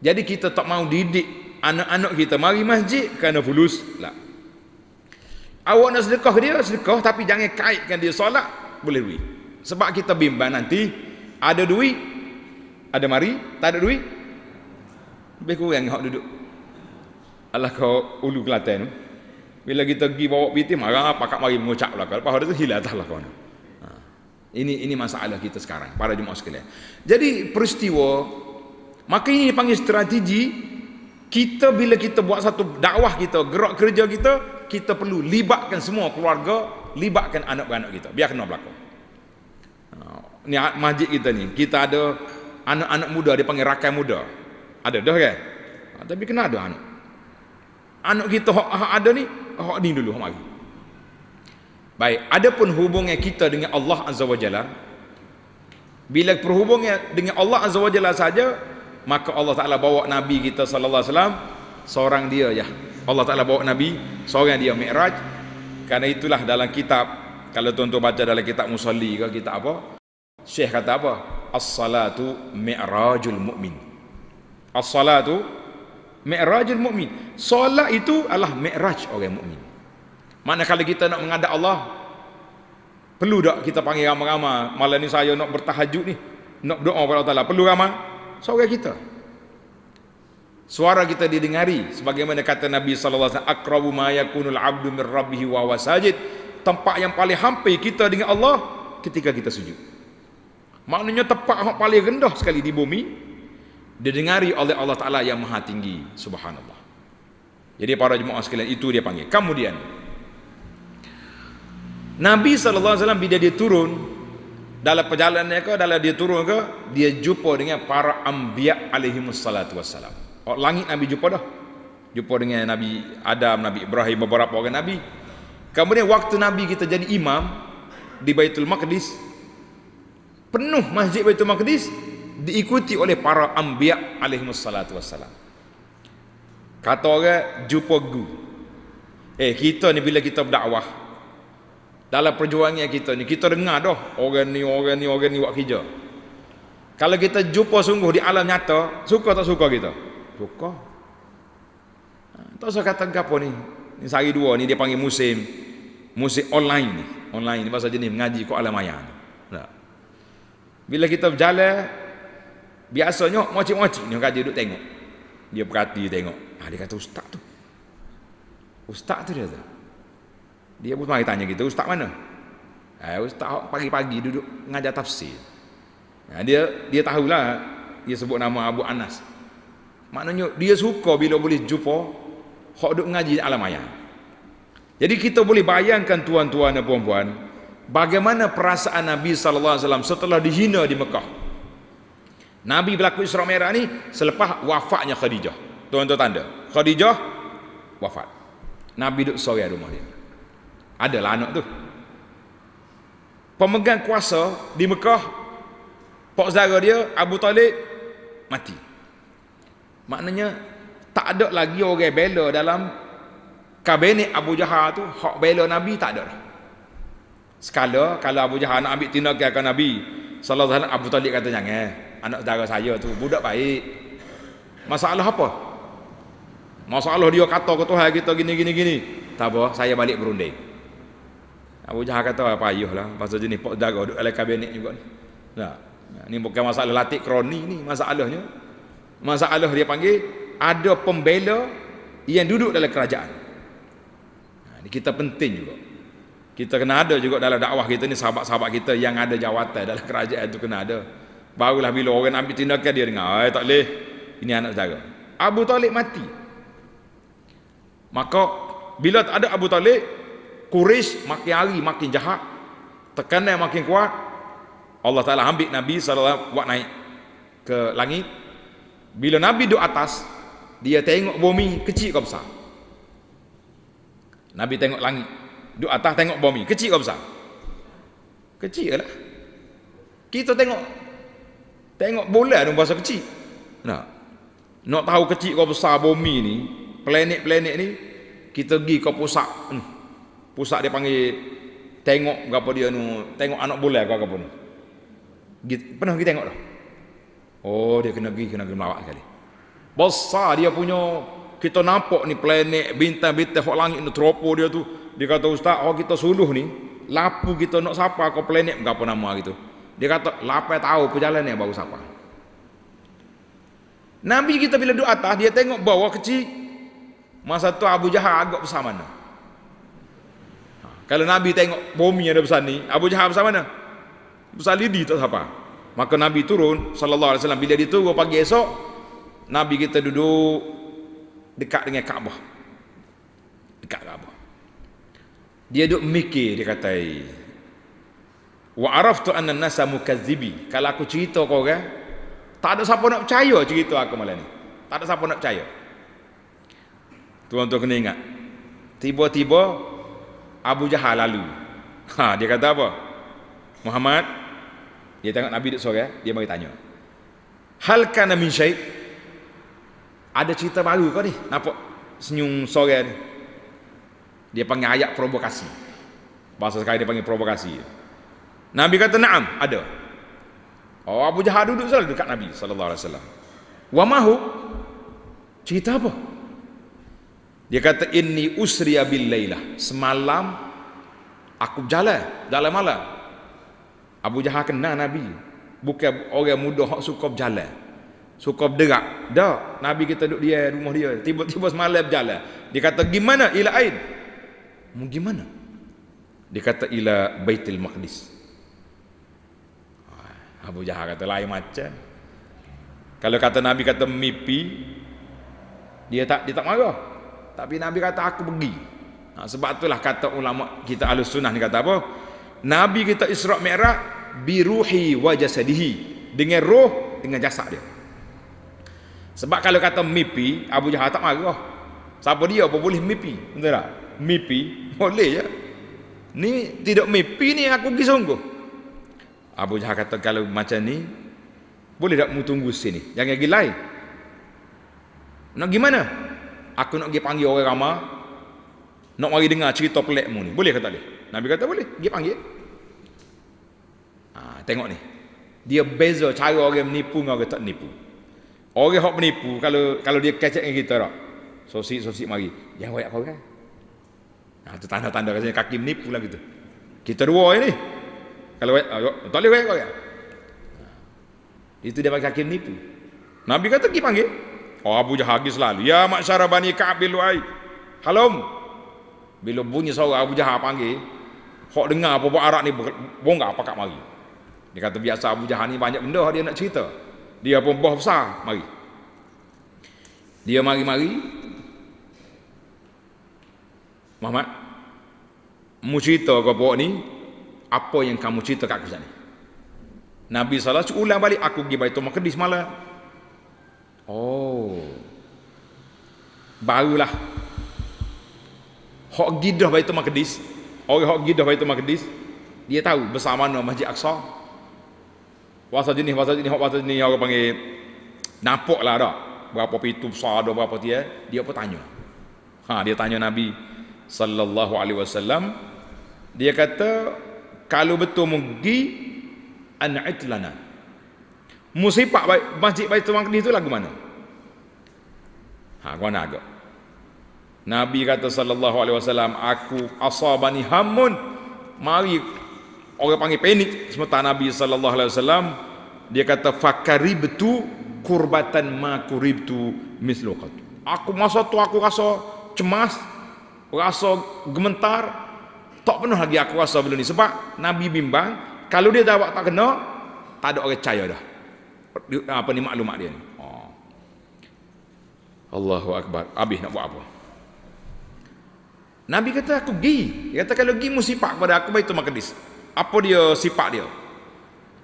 Jadi kita tak mau didik anak-anak kita mari masjid kerana fulus lah awak nak sedekah dia sedekah tapi jangan kaitkan dia solat boleh duit sebab kita bimbang nanti ada duit ada mari tak ada duit lebih kurang yang duduk Allah kau ulu kelantan tu bila kita pergi bawa piti marah apa kak mari mengucap lah kalau pahala tu hilat tak lah kawan ha. ini ini masalah kita sekarang para jemaah sekalian jadi peristiwa maka ini dipanggil strategi kita bila kita buat satu dakwah kita, gerak kerja kita, kita perlu libatkan semua keluarga, libatkan anak-anak kita. Biar kena berlaku. Ni masjid kita ni, kita ada anak-anak muda dipanggil rakan muda. Ada dah kan? Tapi kena ada anak. Anak kita hak, ada ni, hak ni dulu hak mari. Baik, pun hubungan kita dengan Allah Azza wa Jalla, bila perhubungan dengan Allah Azza wa Jalla saja, maka Allah Taala bawa nabi kita sallallahu alaihi wasallam seorang dia ya Allah Taala bawa nabi seorang dia Mi'raj kerana itulah dalam kitab kalau tuan-tuan baca dalam kitab musalli ke kitab apa Syekh kata apa as-salatu mi'rajul mukmin as-salatu mi'rajul mukmin solat itu adalah mi'raj orang mukmin mana kalau kita nak menghadap Allah perlu tak kita panggil ramai-ramai malam ni saya nak bertahajud ni nak doa kepada Allah Taala perlu ramai saudara kita. Suara kita didengari sebagaimana kata Nabi sallallahu alaihi wasallam akrabu ma yakunul abdu min rabbihi wa huwa Tempat yang paling hampir kita dengan Allah ketika kita sujud. Maknanya tempat yang paling rendah sekali di bumi didengari oleh Allah Taala yang Maha Tinggi subhanallah. Jadi para jemaah sekalian itu dia panggil. Kemudian Nabi sallallahu alaihi wasallam bila dia turun dalam perjalanannya ke dalam dia turun ke dia jumpa dengan para anbiya alaihi wassalatu wassalam oh, langit nabi jumpa dah jumpa dengan nabi Adam nabi Ibrahim beberapa orang nabi kemudian waktu nabi kita jadi imam di Baitul Maqdis penuh masjid Baitul Maqdis diikuti oleh para anbiya alaihi wassalatu wassalam kata orang jumpa gu eh kita ni bila kita berdakwah dalam perjuangan kita ni kita dengar dah orang ni orang ni orang ni buat kerja kalau kita jumpa sungguh di alam nyata suka tak suka kita suka ha, tak usah kata apa ni ni sehari dua ni dia panggil musim musim online ni online ni bahasa jenis mengaji ke alam maya ni bila kita berjalan biasanya mocik-mocik ni kaji duduk tengok dia perhati tengok ah, dia kata ustaz tu ustaz tu dia tu dia pun mari tanya kita, ustaz mana? Eh, ustaz pagi-pagi duduk mengajar tafsir. Nah, dia dia tahulah dia sebut nama Abu Anas. Maknanya dia suka bila boleh jumpa hok duk mengaji alam ayat. Jadi kita boleh bayangkan tuan-tuan dan puan-puan bagaimana perasaan Nabi sallallahu alaihi wasallam setelah dihina di Mekah. Nabi berlaku Isra Mikraj ni selepas wafatnya Khadijah. Tuan-tuan tanda, Khadijah wafat. Nabi duduk sorai rumah dia. Adalah anak tu. Pemegang kuasa di Mekah, Pak Zara dia, Abu Talib, mati. Maknanya, tak ada lagi orang bela dalam kabinet Abu Jahal tu, hak bela Nabi tak ada dah. Sekala, kalau Abu Jahal nak ambil tindakan ke Nabi, Sallallahu Alaihi Abu Talib kata jangan eh. anak saudara saya tu budak baik. Masalah apa? Masalah dia kata ke Tuhan kita gini gini gini. Tak apa, saya balik berunding. Abu Jahal kata apa ah, lah pasal jenis pok dara duk dalam kabinet juga ni. Nah, ni bukan masalah latik kroni ni masalahnya. Masalah dia panggil ada pembela yang duduk dalam kerajaan. Nah, ini kita penting juga. Kita kena ada juga dalam dakwah kita ni sahabat-sahabat kita yang ada jawatan dalam kerajaan itu kena ada. Barulah bila orang ambil tindakan dia dengar, "Ai eh, tak leh. Ini anak saudara." Abu Talib mati. Maka bila tak ada Abu Talib, Quraisy makin hari makin jahat, tekanan makin kuat. Allah Taala ambil Nabi sallallahu alaihi wasallam naik ke langit. Bila Nabi duduk atas, dia tengok bumi kecil ke besar. Nabi tengok langit, duduk atas tengok bumi kecil ke besar. Kecil lah. Kita tengok tengok bola dalam bahasa kecil. Nak. Nak tahu kecil ke besar bumi ni, planet-planet ni, kita pergi ke pusat. Hmm pusat dia panggil tengok berapa dia nu tengok anak bola ke apa ni pernah kita tengok dah oh dia kena pergi kena pergi melawat sekali besar dia punya kita nampak ni planet bintang-bintang hok langit ni tropo dia tu dia kata ustaz oh kita suluh ni lapu kita nak sapa kau planet berapa nama gitu dia kata lapai tahu perjalanan yang baru sapa. Nabi kita bila duduk atas dia tengok bawah kecil masa tu Abu Jahal agak besar mana kalau Nabi tengok bumi ada besar ni, Abu Jahal besar mana? Besar lidi tak apa? Maka Nabi turun sallallahu alaihi wasallam bila dia turun pagi esok Nabi kita duduk dekat dengan Kaabah. Dekat Kaabah. Dia duduk mikir dia kata Wa araftu anna nasa mukazzibi. Kalau aku cerita kau orang, tak ada siapa nak percaya cerita aku malam ni. Tak ada siapa nak percaya. Tuan-tuan kena ingat. Tiba-tiba Abu Jahal lalu. Ha, dia kata apa? Muhammad dia tengok Nabi duduk sorang, dia mari tanya. Hal kana min syai? Ada cerita baru kau ni? Nampak senyum sorang ni. Dia panggil ayat provokasi. Bahasa sekali dia panggil provokasi. Nabi kata, "Na'am, ada." Oh, Abu Jahal duduk selalu dekat Nabi sallallahu alaihi wasallam. Wa mahu cerita apa? Dia kata ini usriya bil lailah. Semalam aku berjalan, jalan malam. Abu Jahal kenal Nabi. Bukan orang muda hak suka berjalan. Suka berderak. Dak, Nabi kita duduk dia rumah dia. Tiba-tiba semalam berjalan. Dia kata gimana ila ain? Mu gimana? Dia kata ila Baitul Maqdis. Ah, Abu Jahal kata lain macam. Kalau kata Nabi kata mimpi dia tak dia tak marah. Tapi Nabi kata aku pergi. Ha, sebab itulah kata ulama kita Ahlus Sunnah ni kata apa? Nabi kita Isra Mi'raj bi ruhi wa jasadihi. Dengan roh dengan jasad dia. Sebab kalau kata mimpi, Abu Jahal tak marah. Siapa dia apa boleh mimpi? Betul tak? Mimpi boleh ya. Ni tidak mimpi ni aku pergi sungguh. Abu Jahal kata kalau macam ni boleh tak mu tunggu sini? Jangan pergi lain. Nak gimana? aku nak pergi panggil orang ramah, nak mari dengar cerita pelikmu ni boleh ke tak boleh Nabi kata boleh pergi panggil ha, tengok ni dia beza cara orang menipu dengan orang tak menipu orang yang menipu kalau kalau dia kecek dengan kita tak sosik-sosik mari jangan kau orang ha, ah, itu tanda-tanda katanya kaki menipu lah gitu kita dua ni kalau banyak ah, tak boleh banyak orang itu dia bagi kaki menipu Nabi kata pergi panggil Oh Abu Jahal pergi selalu. Ya mak maksyarah bani Ka'ab bin Lu'ay. Halom. Bila bunyi suara Abu Jahal panggil. Hak dengar apa-apa Arab ni bongkak apa kat mari. Dia kata biasa Abu Jahal ni banyak benda dia nak cerita. Dia pun bah besar. Mari. Dia mari-mari. Muhammad. Mu cerita ke apa ni. Apa yang kamu cerita kat aku sana. Nabi SAW ulang balik. Aku pergi baik tu maka di Oh. Barulah. Hak gidah Baitul Maqdis. Orang hak gidah Baitul Maqdis. Dia tahu besar mana Masjid Aqsa. Wasa jenis, wasa jenis, wasa jenis. Orang panggil. Nampak lah dah. Berapa pintu besar ada, berapa dia. Dia pun tanya. Ha, dia tanya Nabi. Sallallahu alaihi wasallam. Dia kata. Kalau betul mungkin. An'itlanah musibah masjid Baitul Maqdis tu lagu mana? Ha, kau nak agak. Nabi kata sallallahu alaihi wasallam, aku asabani hamun. Mari orang panggil panik sementara Nabi sallallahu alaihi wasallam dia kata fakaribtu kurbatan ma kuribtu misluqat. Aku masa tu aku rasa cemas, rasa gementar, tak penuh lagi aku rasa belum ni sebab Nabi bimbang kalau dia dah tak kena tak ada orang percaya dah. Ah, apa ni maklumat dia ni. Oh. Allahu Akbar. Habis nak buat apa? Nabi kata aku gi. Dia kata kalau gi musipak pada aku baik tu makdis. Apa dia sifat dia?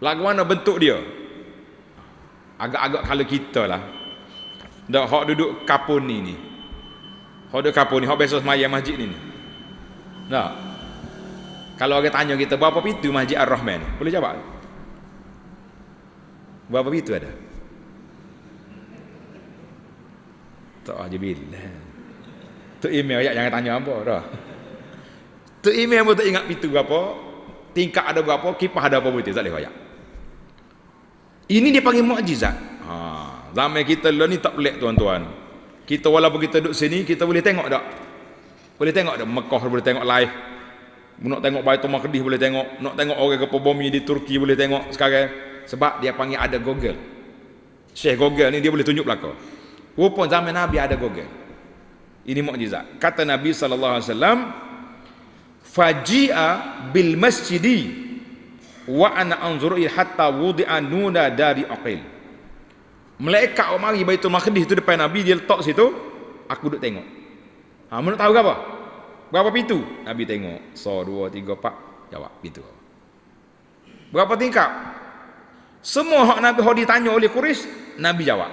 Lagu mana bentuk dia? Agak-agak kalau kita lah. Dah hok duduk kapun ni ni. Hok duduk kapun ni, hok biasa semayang masjid ni ni. Dah. Kalau orang tanya kita berapa pintu Masjid Ar-Rahman? Boleh jawab? Berapa begitu ada? Tak ada bila. Eh. Tu email ayat jangan tanya apa dah. Tu email pun tak ingat itu berapa, tingkat ada berapa, kipas ada apa betul tak leh ayat. Ini dia panggil mukjizat. Ha, zaman kita lah ni tak pelik tuan-tuan. Kita walaupun kita duduk sini, kita boleh tengok tak? Boleh tengok tak? Mekah boleh tengok live. Nak tengok Baitul Maqdis boleh tengok. Nak tengok orang kepa bumi di Turki boleh tengok sekarang sebab dia panggil ada Google, Syekh Google ni dia boleh tunjuk belakang rupa zaman Nabi ada Google. ini mukjizat. kata Nabi SAW faji'a bil masjidi wa ana anzuru hatta wudi'a nuna dari aqil malaikat awak mari baitul maqdis tu depan nabi dia letak situ aku duduk tengok ha mana tahu apa berapa pintu nabi tengok so 2 3 4 jawab pintu berapa tingkap semua hak Nabi hak ditanya oleh Quraisy, Nabi jawab.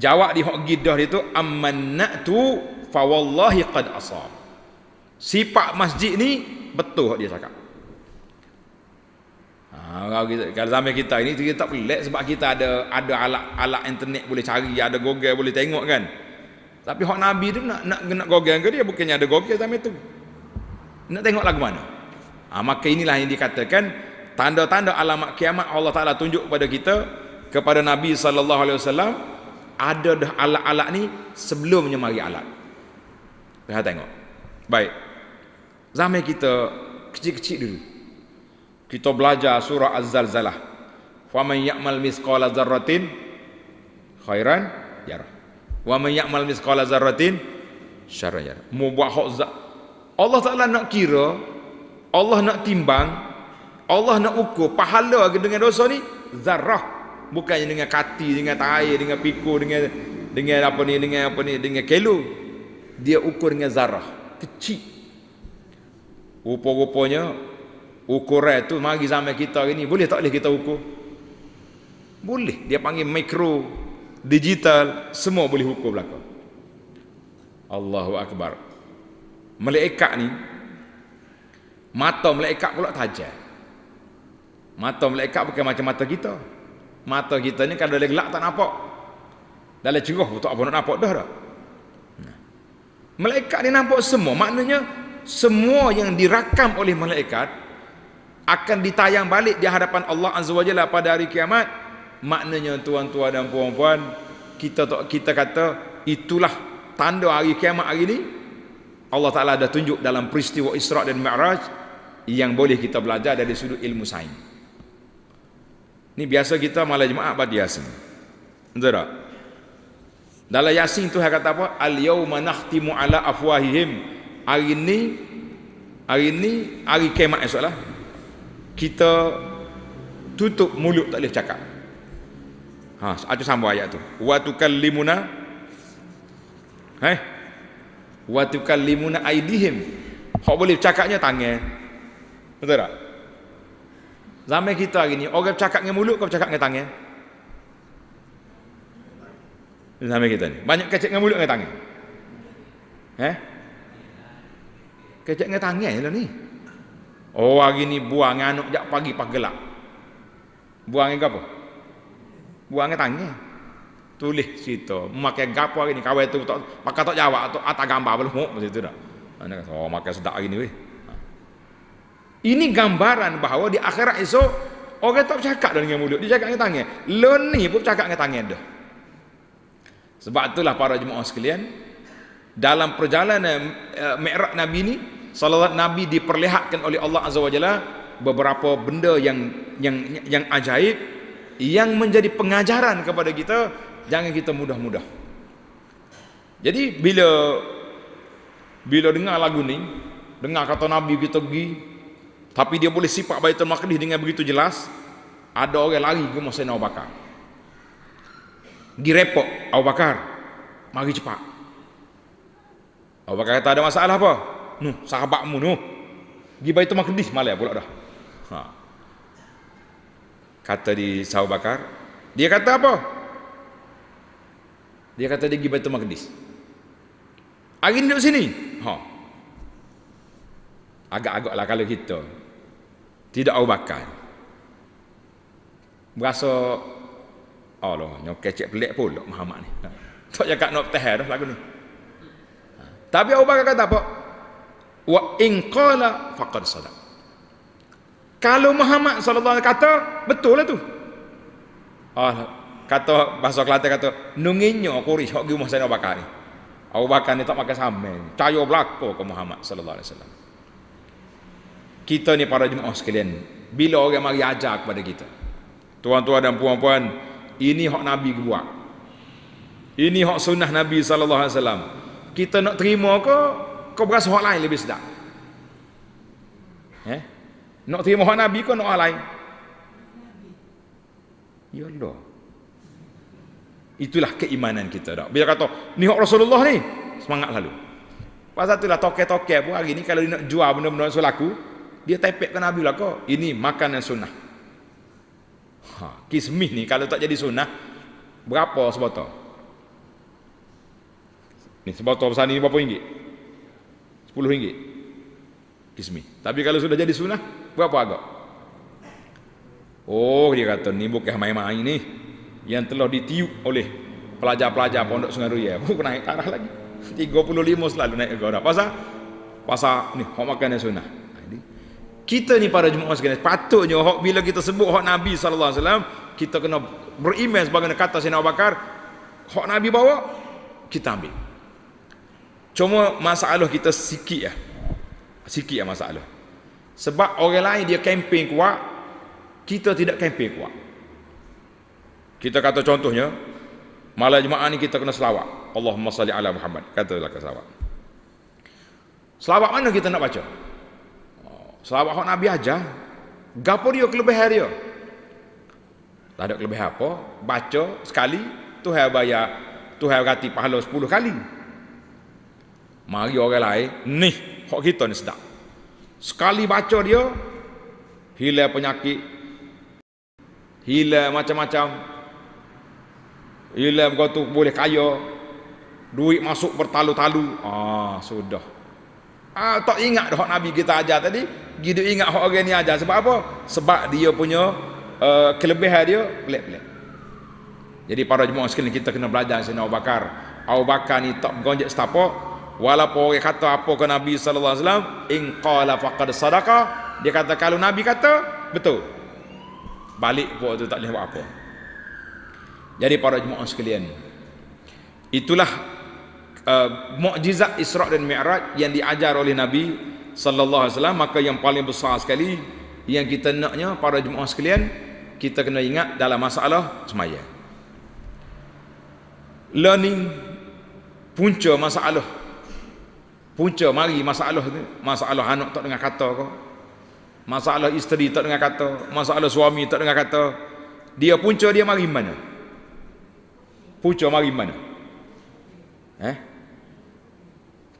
Jawab di hak Gidah itu amannatu fa wallahi qad asam. Sifat masjid ni betul hak dia cakap. Ha, kalau, zaman kita ini kita tak pelik sebab kita ada ada alat alat internet boleh cari, ada Google boleh tengok kan. Tapi hak Nabi tu nak nak nak Google ke dia bukannya ada Google zaman itu. Nak tengok lagu mana? Ha, maka inilah yang dikatakan tanda-tanda alamat kiamat Allah Taala tunjuk kepada kita kepada Nabi sallallahu alaihi wasallam ada dah alat-alat ni sebelum mari alat. Kita tengok. Baik. Zaman kita kecil-kecil dulu. Kita belajar surah Az-Zalzalah. Faman ya'mal misqala dzarratin khairan yara. Wa man ya'mal misqala dzarratin syarran yara. Mu buat hak Allah Taala nak kira, Allah nak timbang, Allah nak ukur pahala dengan dosa ni zarah bukannya dengan kati dengan tahi dengan pikul dengan dengan apa ni dengan apa ni dengan kilo dia ukur dengan zarah kecil rupa-rupanya ukuran tu mari zaman kita hari ni boleh tak boleh kita ukur boleh dia panggil mikro digital semua boleh ukur belaka Allahu akbar malaikat ni mata malaikat pula tajam Mata malaikat bukan macam mata kita. Mata kita ni kalau dia gelap tak nampak. Dalam cerah pun tak apa nak nampak dah dah. Malaikat ni nampak semua. Maknanya semua yang dirakam oleh malaikat akan ditayang balik di hadapan Allah Azza wa Jalla pada hari kiamat. Maknanya tuan-tuan dan puan-puan kita tak kita kata itulah tanda hari kiamat hari ni. Allah Taala dah tunjuk dalam peristiwa Isra dan Mi'raj yang boleh kita belajar dari sudut ilmu sains. Ini biasa kita malam Jumaat baca Yasin. Betul tak? Dalam Yasin tu hak kata apa? Al yauma nahtimu ala afwahihim. Hari ni hari ni hari kiamat esoklah. Kita tutup mulut tak boleh cakap. Ha, aku sambung ayat tu. Wa tukallimuna Hai. Wa tukallimuna aidihim. Hak boleh cakapnya tangan. Betul tak? Zaman kita hari ni orang cakap dengan mulut kau cakap dengan tangan. Zaman kita ni. Banyak kecek dengan mulut dengan tangan. Eh? Kecek dengan tangan lah ni. Oh hari ni buang dengan anak jap pagi pas gelap. Buang dengan apa? Buang dengan tangan. Tulis cerita. Makan gapo hari ni kawai tu pakai tak jawab atau atas gambar belum mok macam tu dah. "Oh, makan sedap hari ni weh." Ini gambaran bahawa di akhirat esok orang tak bercakap dengan mulut, dia cakap dengan tangan. Lon ni pun bercakap dengan tangan dah. Sebab itulah para jemaah sekalian, dalam perjalanan uh, eh, Mi'raj Nabi ni, salawat Nabi diperlihatkan oleh Allah Azza wa Jalla beberapa benda yang yang yang ajaib yang menjadi pengajaran kepada kita jangan kita mudah-mudah. Jadi bila bila dengar lagu ni, dengar kata Nabi kita pergi, tapi dia boleh sifat Baitul Maqdis dengan begitu jelas ada orang lari ke Masa Abu Bakar pergi repot Abu Bakar mari cepat Abu Bakar kata ada masalah apa nuh sahabatmu nuh pergi Baitul Maqdis malah pula dah ha. kata di Abu Bakar dia kata apa dia kata dia pergi Baitul Maqdis hari ni duduk sini ha. agak agaklah kalau kita tidak Abu Bakar. Berasa Allah nyok kecek pelik pula Muhammad ni. Tak cakap nak tahan dah lagu ni. Tapi Abu Bakar kata apa? Wa in qala faqad sadaq. Kalau Muhammad sallallahu alaihi wasallam kata betul lah tu. Allah kata bahasa Kelate kata nunginyo kuri hok gi rumah saya Abu Bakar ni. Abu Bakar ni tak makan sambel. Cayo belako ke Muhammad sallallahu alaihi wasallam kita ni para jemaah sekalian bila orang mari ajar kepada kita tuan-tuan dan puan-puan ini hak nabi buat ini hak sunnah nabi saw kita nak terima ke kau berasa hak lain lebih sedap eh nak terima hak nabi ke nak hak lain ya Allah itulah keimanan kita dak biar kata ni hak rasulullah ni semangat lalu pasal itulah toke-toke pun hari ni kalau dia nak jual benda-benda selaku dia tepek ke Nabi lah kau. Ini makanan sunnah. Ha, kismih ni kalau tak jadi sunnah, berapa sebotol? Ni sebotol besar ni berapa ringgit? 10 ringgit. Kismih. Tapi kalau sudah jadi sunnah, berapa agak? Oh, dia kata ni bukan main-main ni. Yang telah ditiup oleh pelajar-pelajar Pondok Sungai Ruya. Bukan naik tarah lagi. 35 selalu naik ke Pasal? Pasal ni, hok makan yang sunnah kita ni para jemaah sekalian patutnya hok bila kita sebut hok nabi sallallahu alaihi wasallam kita kena beriman sebagaimana kata Sayyidina Abu Bakar hok nabi bawa kita ambil cuma masalah kita sikit lah sikit lah masalah sebab orang lain dia kempen kuat kita tidak kempen kuat kita kata contohnya malam jemaah ni kita kena selawat Allahumma salli ala Muhammad katalah ke selawat selawat mana kita nak baca Selawat hak Nabi aja. Gapo dia kelebihan dia? Tak ada kelebihan apa? Baca sekali Tuhan bayar Tuhan gati pahala 10 kali. Mari orang lain, ni hak kita ni sedap. Sekali baca dia hilang penyakit. Hilang macam-macam. Hilang kau tu boleh kaya. Duit masuk bertalu-talu. Ah, sudah. Ah tak ingat dah Nabi kita ajar tadi. Gitu ingat hak orang ni ajar sebab apa? Sebab dia punya uh, kelebihan dia pelik-pelik. Jadi para jemaah sekalian kita kena belajar sini Abu Bakar. Abu Bakar ni tak gonjek setapa walaupun orang kata apa ke Nabi sallallahu alaihi wasallam in qala faqad sadaqa dia kata kalau Nabi kata betul. Balik buat tu tak boleh buat apa. Jadi para jemaah sekalian itulah Uh, mukjizat Isra dan Mi'raj yang diajar oleh Nabi sallallahu alaihi wasallam maka yang paling besar sekali yang kita naknya para jemaah sekalian kita kena ingat dalam masalah semaya learning punca masalah punca mari masalah ni masalah anak tak dengar kata kau masalah isteri tak dengar kata masalah suami tak dengar kata dia punca dia mari mana punca mari mana eh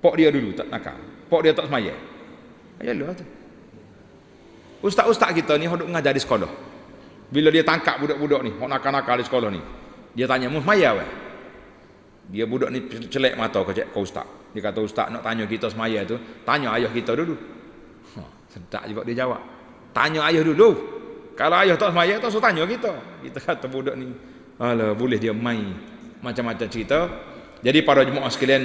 Pok dia dulu tak nakal. Pok dia tak semaya. Ayolah tu. Ustaz-ustaz kita ni hendak mengajar di sekolah. Bila dia tangkap budak-budak ni, hok nakal-nakal di sekolah ni. Dia tanya, "Mu semaya we?" Dia budak ni celek mata ke cek kau ustaz. Dia kata, "Ustaz nak tanya kita semaya tu, tanya ayah kita dulu." Ha, sedak juga dia jawab. Tanya ayah dulu. Kalau ayah tak semaya, tak usah tanya kita. Kita kata budak ni, "Alah, boleh dia main macam-macam cerita." Jadi para jemaah sekalian,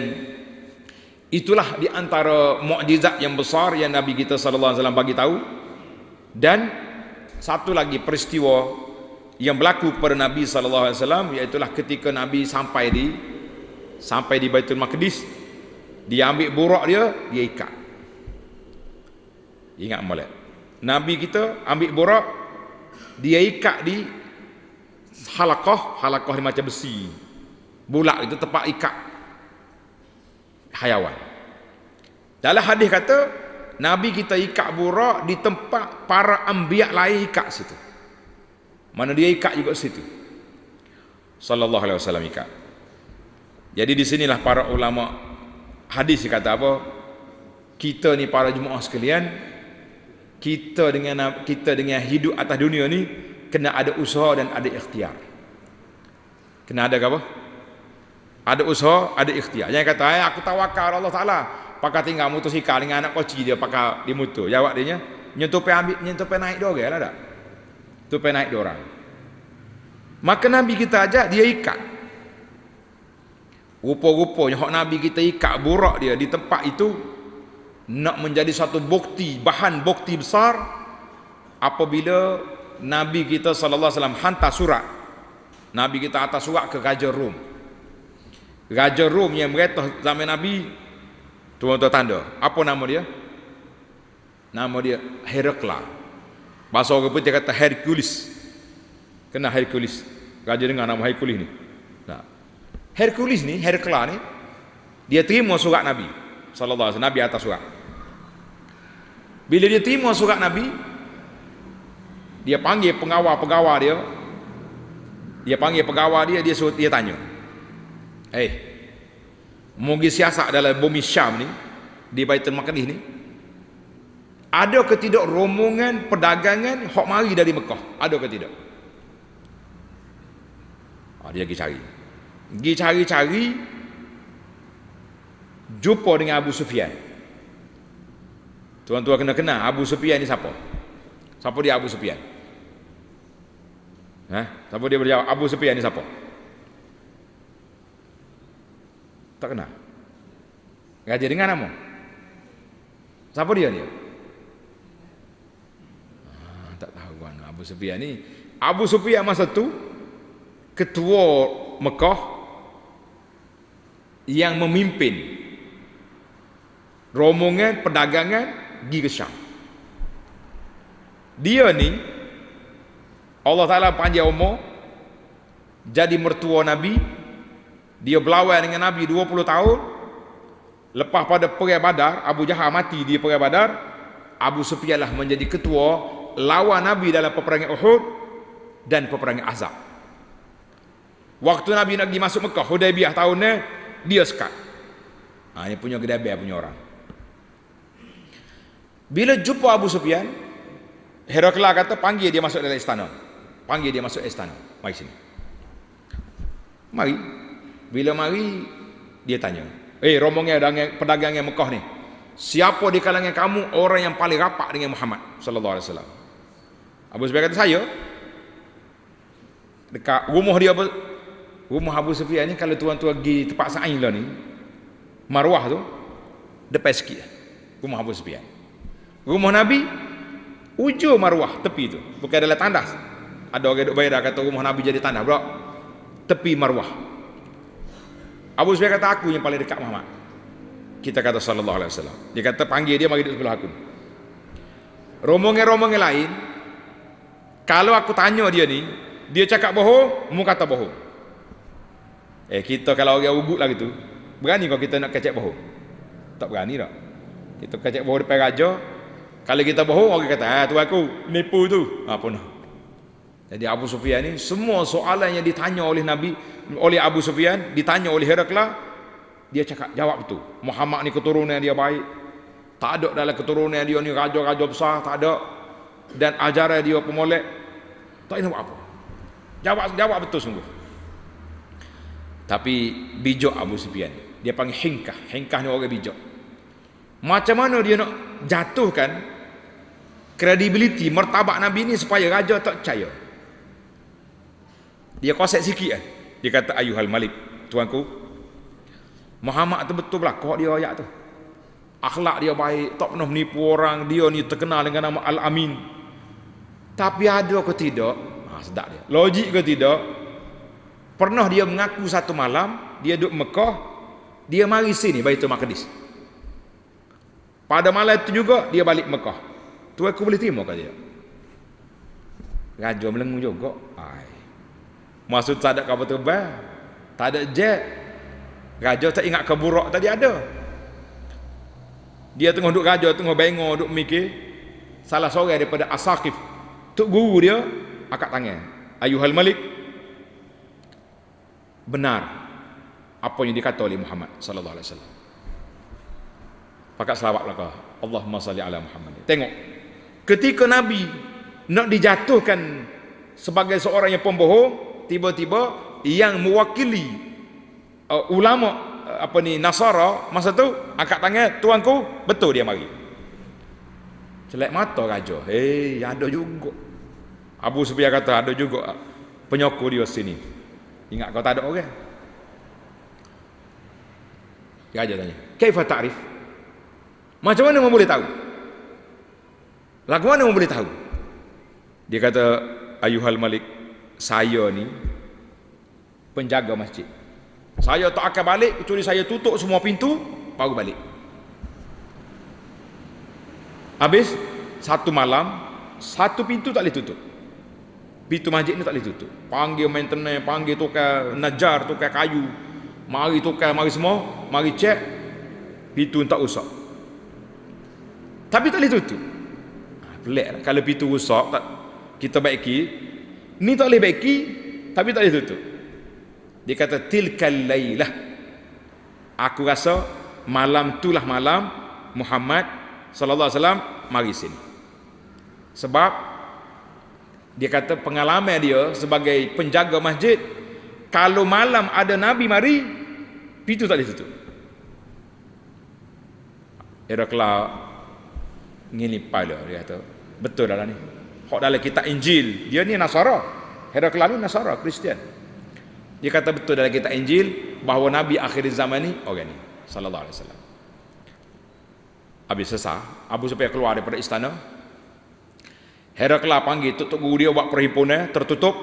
Itulah di antara mukjizat yang besar yang Nabi kita sallallahu alaihi wasallam bagi tahu. Dan satu lagi peristiwa yang berlaku kepada Nabi sallallahu alaihi wasallam iaitu ketika Nabi sampai di sampai di Baitul Maqdis dia ambil buruk dia dia ikat. Ingat molek. Nabi kita ambil buruk dia ikat di halaqah, halaqah macam besi. Bulat itu tempat ikat hayawan. Dalam hadis kata, Nabi kita ikat burak di tempat para ambiak lain ikat situ. Mana dia ikat juga situ. Sallallahu alaihi wasallam ikat. Jadi di sinilah para ulama hadis kata apa? Kita ni para jemaah sekalian, kita dengan kita dengan hidup atas dunia ni kena ada usaha dan ada ikhtiar. Kena ada apa? ada usaha, ada ikhtiar. Yang kata, "Ai eh, aku tawakal Allah Taala." Pakai tinggal mutus ikal dengan anak koci dia pakai di mutu. Jawab dia nyentuh pe ambil, nyentuh pe naik dorang lah dak. Tu pe naik dorang. Maka Nabi kita aja dia ikat. Rupa-rupanya hak Nabi kita ikat burak dia di tempat itu nak menjadi satu bukti, bahan bukti besar apabila Nabi kita sallallahu alaihi wasallam hantar surat. Nabi kita atas surat ke Raja rum. Raja Rom yang meretas zaman Nabi tuan-tuan tanda apa nama dia nama dia Herakla bahasa orang putih kata Hercules kena Hercules raja dengar nama Hercules ni nah. Hercules ni Herakla ni dia terima surat Nabi sallallahu alaihi wasallam Nabi atas surat bila dia terima surat Nabi dia panggil pengawal-pengawal dia dia panggil pengawal dia dia suruh dia tanya Eh. Mugi siasat dalam bumi Syam ni di Baitul Maqdis ni ada ke tidak rombongan perdagangan hok mari dari Mekah? Ada ke tidak? Ha, dia pergi cari. Pergi cari-cari jumpa dengan Abu Sufyan. Tuan-tuan kena kenal Abu Sufyan ni siapa? Siapa dia Abu Sufyan? Ha? Siapa dia berjawab Abu Sufyan ni siapa? terkenal. Gaji dengan nama. Siapa dia dia? Ah, tak tahu kan Abu Sufyan ni. Abu Sufyan masa tu ketua Mekah yang memimpin rombongan perdagangan pergi ke Syam. Dia ni Allah Taala panjang umur jadi mertua Nabi dia berlawan dengan Nabi 20 tahun lepas pada perang Badar Abu Jahal mati di perang Badar Abu Sufyan lah menjadi ketua lawan Nabi dalam peperangan Uhud dan peperangan Azab waktu Nabi nak pergi masuk Mekah Hudaybiyah tahun ni dia sekat ha, dia punya gedebe punya orang bila jumpa Abu Sufyan Herakla kata panggil dia masuk dalam istana panggil dia masuk istana mari sini mari bila mari dia tanya, "Eh, rombongan dengan pedagang yang Mekah ni, siapa di kalangan kamu orang yang paling rapat dengan Muhammad sallallahu alaihi wasallam?" Abu Sufyan kata, "Saya." Dekat rumah dia apa? Rumah Abu Sufyan ni kalau tuan-tuan pergi tempat Sa'in lah ni, Marwah tu depan sikit. Lah, rumah Abu Sufyan. Rumah Nabi ujo Marwah tepi tu, bukan dalam tandas. Ada orang duk bayar kata rumah Nabi jadi tandas pula. Tepi Marwah. Abu Zubair kata aku yang paling dekat Muhammad. Kita kata sallallahu alaihi wasallam. Dia kata panggil dia mari duduk sebelah aku. Romongan-romongan lain kalau aku tanya dia ni, dia cakap bohong, mu kata bohong. Eh kita kalau orang ugut lah gitu, berani kau kita nak kecek bohong? Tak berani tak. Kita kecek bohong depan raja, kalau kita bohong orang kata, "Ha tu aku, nipu tu." Apa nah, pun. Jadi Abu Sufyan ni semua soalan yang ditanya oleh Nabi oleh Abu Sufyan ditanya oleh Herakla dia cakap jawab itu Muhammad ni keturunan dia baik tak ada dalam keturunan dia ni raja-raja besar tak ada dan ajaran dia pemolek tak ada apa jawab jawab betul sungguh tapi bijak Abu Sufyan dia panggil hingkah hingkah ni orang bijak macam mana dia nak jatuhkan kredibiliti martabat Nabi ni supaya raja tak percaya dia kosek sikit eh? Dia kata ayuhal malik, tuanku. Muhammad tu betul lah kok dia ayat tu. Akhlak dia baik, tak pernah menipu orang, dia ni terkenal dengan nama Al-Amin. Tapi ada ke tidak? Ah ha, sedak dia. Logik ke tidak? Pernah dia mengaku satu malam dia duduk Mekah, dia mari sini Baitul Maqdis. Pada malam itu juga dia balik Mekah. Tuanku aku boleh terima ke dia? Raja melengung juga. Ai. Maksud tak ada kapal terbang. Tak ada jet. Raja tak ingat keburuk tadi ada. Dia tengah duduk raja, tengah bengok, duduk mikir. Salah seorang daripada Asakif. Tuk guru dia, akak tangan. Ayuhal Malik. Benar. Apa yang dikata oleh Muhammad sallallahu alaihi wasallam. Pakat selawat belakang. Allahumma salli ala Muhammad. Tengok. Ketika Nabi nak dijatuhkan sebagai seorang yang pembohong, tiba-tiba yang mewakili uh, ulama uh, apa ni Nasara masa tu angkat tangan tuanku betul dia mari celak mata raja hei ada juga Abu Sufyan kata ada juga uh, penyokong dia sini ingat kau tak ada orang raja tanya kaifa ta'rif macam mana mau boleh tahu lagu mana mau boleh tahu dia kata ayuhal malik saya ni penjaga masjid. Saya tak akan balik kecuali saya tutup semua pintu baru balik. Habis satu malam satu pintu tak boleh tutup. Pintu masjid ni tak boleh tutup. Panggil maintenance, panggil tukang najar, tukang kayu. Mari tukang, mari semua, mari cek pintu tak rosak. Tapi tak boleh tutup. Ha, pelik lah. Kalau pintu rosak, kita baiki, Ni tak boleh baiki tapi tak boleh tutup. Dia kata tilkal laylah. Aku rasa malam tu lah malam Muhammad sallallahu alaihi wasallam mari sini. Sebab dia kata pengalaman dia sebagai penjaga masjid kalau malam ada nabi mari pintu tak boleh tutup. Era kelak ngilip pala dia kata betul dah ni. Hak dalam kitab Injil, dia ni Nasara. Herakla ni Nasara, Kristian. Dia kata betul dalam kitab Injil bahawa Nabi akhir zaman ni orang ni, sallallahu alaihi wasallam. Habis sesah, Abu Sufyan keluar daripada istana. Herakla panggil tutup guru dia buat perhimpunan tertutup.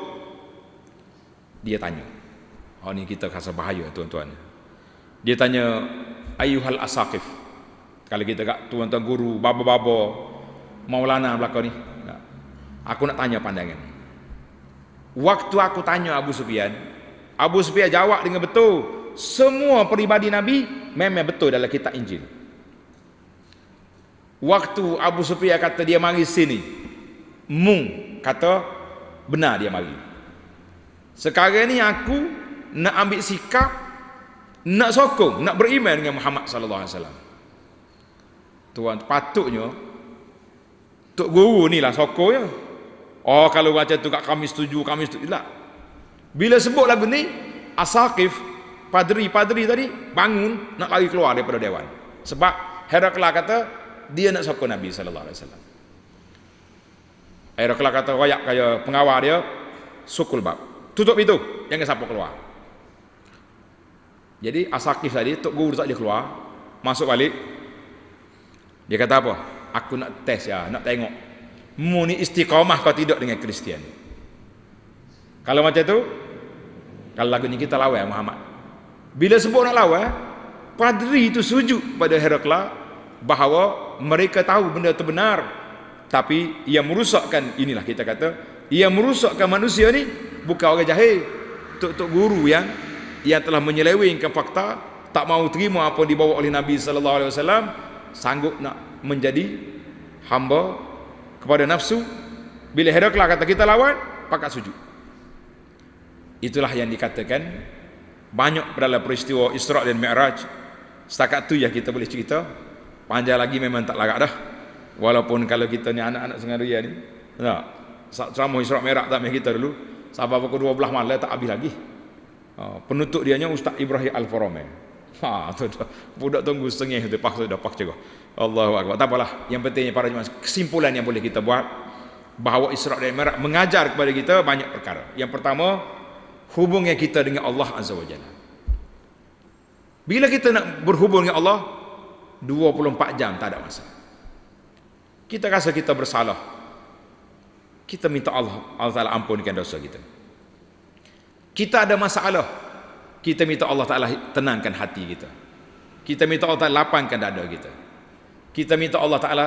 Dia tanya. Oh ni kita rasa bahaya tuan-tuan. Dia tanya ayuhal asaqif. Kalau kita kat tuan-tuan guru, baba-baba, maulana belaka ni, aku nak tanya pandangan waktu aku tanya Abu Sufyan Abu Sufyan jawab dengan betul semua peribadi Nabi memang betul dalam kitab Injil waktu Abu Sufyan kata dia mari sini mu kata benar dia mari sekarang ni aku nak ambil sikap nak sokong nak beriman dengan Muhammad sallallahu alaihi wasallam tuan patutnya tok guru ni lah sokong ya. Oh kalau baca tu kat kami setuju, kami setuju. Tak. Lah. Bila sebut lagu ni, Asakif, Padri, Padri tadi, bangun, nak lari keluar daripada Dewan. Sebab Herakla kata, dia nak sokong Nabi Sallallahu Alaihi Wasallam. Herakla kata, rakyat kaya pengawal dia, sukul bab. Tutup itu, jangan siapa keluar. Jadi Asakif tadi, tu Guru tak boleh keluar, masuk balik, dia kata apa? Aku nak test ya, nak tengok muni istiqomah kau tidak dengan Kristian. Kalau macam tu, kalau lagu ni kita lawa ya Muhammad. Bila sebut nak lawa, padri itu sujud pada Herakla bahawa mereka tahu benda itu benar. Tapi ia merusakkan, inilah kita kata, ia merusakkan manusia ni bukan orang jahil. Tok-tok guru yang ia telah menyelewengkan fakta, tak mau terima apa dibawa oleh Nabi sallallahu alaihi wasallam, sanggup nak menjadi hamba kepada nafsu bila Herakla kata kita lawan pakat sujud itulah yang dikatakan banyak dalam peristiwa Isra' dan Mi'raj setakat tu ya kita boleh cerita panjang lagi memang tak larat dah walaupun kalau kita ni anak-anak sengaria ni tak nah, ceramah Isra' Mi'raj tak kita dulu sampai pukul 12 malam tak habis lagi ha, penutup dianya Ustaz Ibrahim Al-Farame ha, tu, tu, budak tunggu sengih tu pak tu dah pak cegah Allahu Akbar. Tak apalah. Yang pentingnya para jemaah kesimpulan yang boleh kita buat bahawa Isra dan Mi'raj mengajar kepada kita banyak perkara. Yang pertama, hubungnya kita dengan Allah Azza wa Jalla. Bila kita nak berhubung dengan Allah 24 jam tak ada masa. Kita rasa kita bersalah. Kita minta Allah Allah Taala ampunkan dosa kita. Kita ada masalah. Kita minta Allah Taala tenangkan hati kita. Kita minta Allah Taala lapangkan dada kita kita minta Allah Ta'ala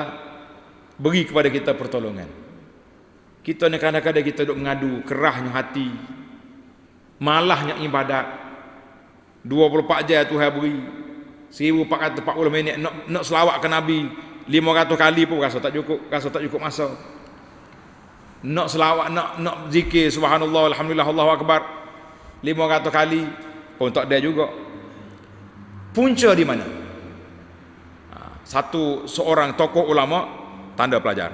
beri kepada kita pertolongan kita ni kadang-kadang kita duduk mengadu kerahnya hati malahnya ibadat 24 jam Tuhan beri 1440 minit nak, nak selawat ke Nabi 500 kali pun rasa tak cukup rasa tak cukup masa nak selawat nak nak zikir subhanallah alhamdulillah Allahu akbar 500 kali pun tak ada juga punca di mana satu seorang tokoh ulama tanda pelajar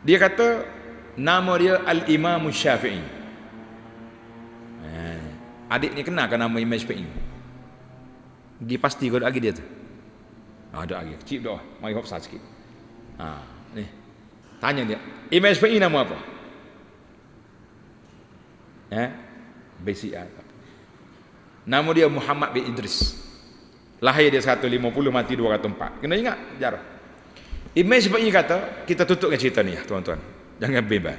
dia kata nama dia Al-Imam Syafi'i eh, ni kenal kan nama Imam Syafi'i pergi pasti kau ada lagi dia tu ah, ada lagi kecil doa mari hopsah sikit ha, ni. tanya dia Imam Syafi'i nama apa eh basic lah. nama dia Muhammad bin Idris Lahir dia 150, mati 204. Kena ingat jarak. Imej sebab ini kata, kita tutupkan cerita ni ya tuan-tuan. Jangan bebas.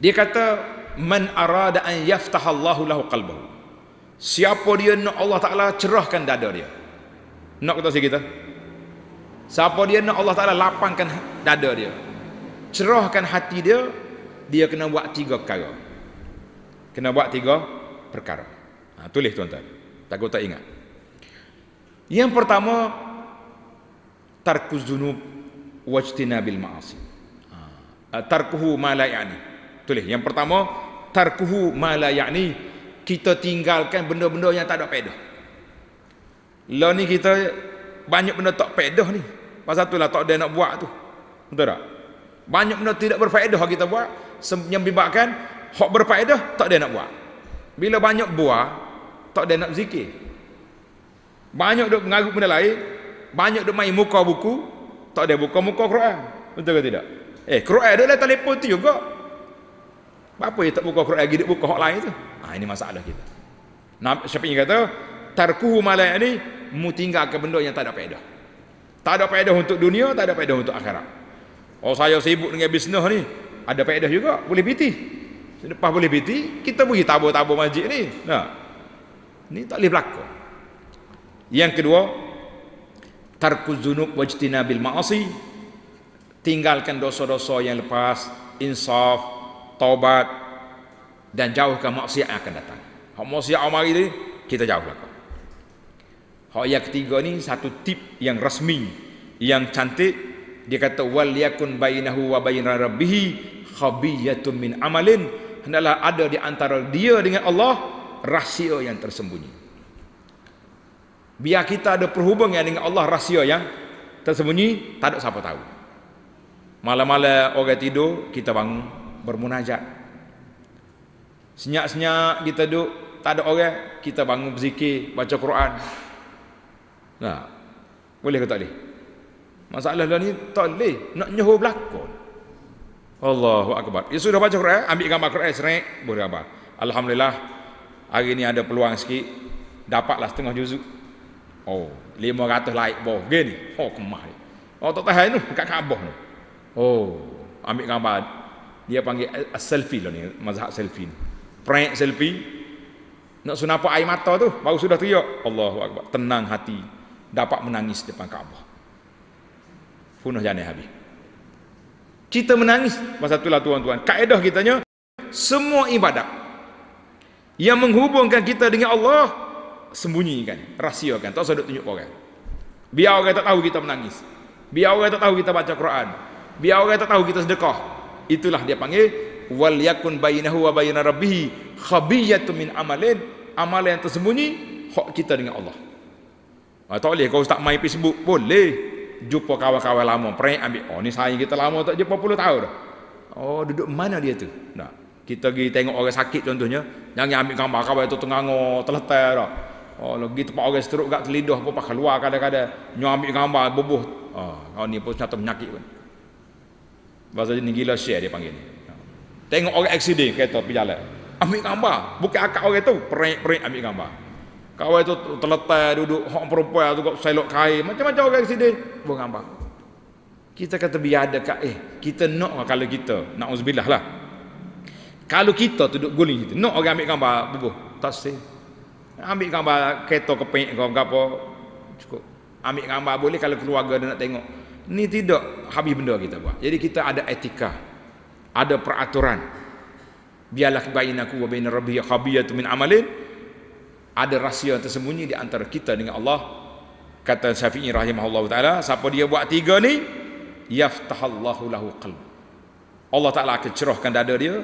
Dia kata, Man arada an yaftahallahu lahu qalbahu. Siapa dia nak Allah Ta'ala cerahkan dada dia. Nak kata si kita. Ah? Siapa dia nak Allah Ta'ala lapangkan dada dia. Cerahkan hati dia, dia kena buat tiga perkara. Kena buat tiga perkara. Ha, tulis tuan-tuan. Takut tak ingat. Yang pertama tarkuz dzunub wajtinabil ma'asi. Ah. Ah, tarkuhu ma la ya'ni. Tulis yang pertama tarkuhu ma la ya'ni kita tinggalkan benda-benda yang tak ada faedah. Lah ni kita banyak benda tak faedah ni. Pasal tu lah tak ada nak buat tu. Betul tak? Banyak benda tidak berfaedah kita buat yang menyebabkan hak berfaedah tak ada nak buat. Bila banyak buat, tak ada nak zikir banyak duk mengaruk benda lain banyak duk main muka buku tak ada muka-muka Quran betul ke tidak eh Quran ada lah telefon tu juga apa yang tak buka Quran lagi duk buka hak lain tu Ah ini masalah kita siapa yang kata tarkuhu malai ini mu tinggalkan benda yang tak ada faedah tak ada faedah untuk dunia tak ada faedah untuk akhirat oh saya sibuk dengan bisnes ni ada faedah juga boleh piti lepas boleh piti kita pergi tabur-tabur masjid ni nah ni tak boleh berlaku yang kedua, tarkuz zunub wajtina bil ma'asi. Tinggalkan dosa-dosa yang lepas, insaf, taubat dan jauhkan maksiat yang akan datang. Hak maksiat amari ni kita jauhlah. Hak yang ketiga ni satu tip yang rasmi, yang cantik dia kata wal yakun bainahu wa bain rabbih khabiyatun min amalin hendaklah ada di antara dia dengan Allah rahsia yang tersembunyi biar kita ada perhubungan dengan Allah rahsia yang tersembunyi tak ada siapa tahu malam-malam orang tidur kita bangun bermunajat senyap-senyap kita duduk tak ada orang kita bangun berzikir baca Quran nah ha. boleh ke tak boleh masalah dah ni tak boleh nak nyuruh belakang Allahu Akbar ya sudah baca Quran ambil gambar Quran serik boleh gambar Alhamdulillah hari ni ada peluang sikit dapatlah setengah juzuk Oh, lima ratus like boh gini. Oh, kemari. Oh, tak tahu ni, kat Kaabah ni. Oh, ambil gambar. Dia panggil a eh, selfie lah ni, mazhab selfie ni. Prank selfie. Nak sunap apa air mata tu, baru sudah teriak. Allahu Akbar, tenang hati. Dapat menangis depan Kaabah. Punah jana habis. Kita menangis. Masa itulah tuan-tuan. Kaedah kitanya, semua ibadat yang menghubungkan kita dengan Allah, sembunyikan, rahsiakan, tak usah tunjuk orang. Biar orang tak tahu kita menangis. Biar orang tak tahu kita baca Quran. Biar orang tak tahu kita sedekah. Itulah dia panggil wal yakun bainahu wa baina rabbih khabiyatun min amalin, amalan yang tersembunyi hak kita dengan Allah. Ah, tak boleh kau tak main Facebook boleh jumpa kawan-kawan lama prank ambil oh ni saya kita lama tak jumpa puluh tahun dah oh duduk mana dia tu nah kita pergi tengok orang sakit contohnya jangan ambil gambar kawan itu tengah ngor terletak dah Oh, lagi tempat orang stroke kat telidah pun pakai luar kadang-kadang. Nyo ambil gambar bubuh. Ah, oh, kau ni pun satu penyakit pun. Bahasa ni gila share dia panggil ni. Tengok orang accident kereta pergi jalan. Ambil gambar, bukan akak orang tu, perik-perik ambil gambar. Kawan tu terletak duduk hok perempuan tu kok selok kain, macam-macam orang accident buang gambar. Kita kata biar ada kat eh, kita nak kalau kita, nak uzbilah lah. Kalau kita duduk guling kita, nak orang ambil gambar bubuh, tak Ambil gambar kereta kepik kau ke apa cukup. Ambil gambar boleh kalau keluarga dia nak tengok. Ni tidak habis benda kita buat. Jadi kita ada etika. Ada peraturan. Biarlah bainaku wa bain rabbi khabiyatu min amalin. Ada rahsia tersembunyi di antara kita dengan Allah. Kata Syafi'i rahimahullah ta'ala. Siapa dia buat tiga ni? Yaftahallahu lahu qalb. Allah Ta'ala akan cerahkan dada dia.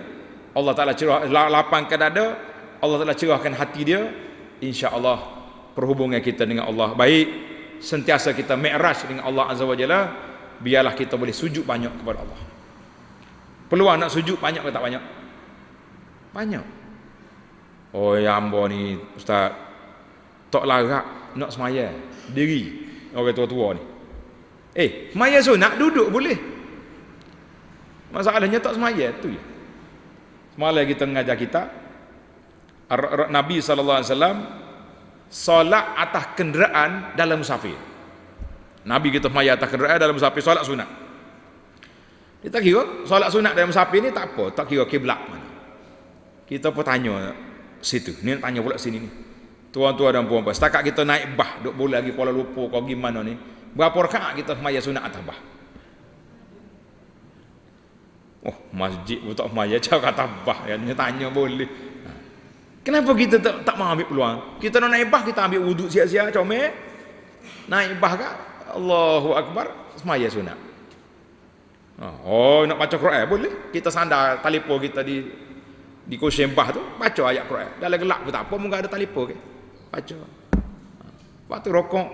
Allah Ta'ala cerahkan lapangkan dada. Allah Ta'ala cerahkan hati dia insyaallah perhubungan kita dengan Allah baik sentiasa kita mi'raj dengan Allah azza wajalla biarlah kita boleh sujud banyak kepada Allah peluang nak sujud banyak atau tak banyak banyak oh ya ambo ni ustaz tak larat nak semaya diri orang tua-tua ni eh semaya so nak duduk boleh masalahnya tak semaya tu je semalam kita mengajar kita Nabi saw alaihi solat atas kenderaan dalam musafir. Nabi kita maya atas kenderaan dalam musafir solat sunat. Kita tak kira solat sunat dalam musafir ni tak apa, tak kira kiblat mana. Kita pun tanya situ, ni tanya pula sini ni. Tuan-tuan dan puan-puan, setakat kita naik bah, duk boleh lagi Kuala lupa kau gimana ni? Berapa rakaat kita maya sunat atas bah? Oh, masjid pun tak maya, cakap atas bah. tanya boleh. Kenapa kita tak, tak mau ambil peluang? Kita nak naik bah, kita ambil wuduk sia-sia, comel. Eh? Naik bah kah? Allahu Akbar, semaya sunat. Oh, oh nak baca Quran eh? boleh. Kita sandar telefon kita di di kursi bah tu, baca ayat Quran. Dalam gelap pun tak apa, mungkin ada telefon ke. Baca. Waktu ha. rokok,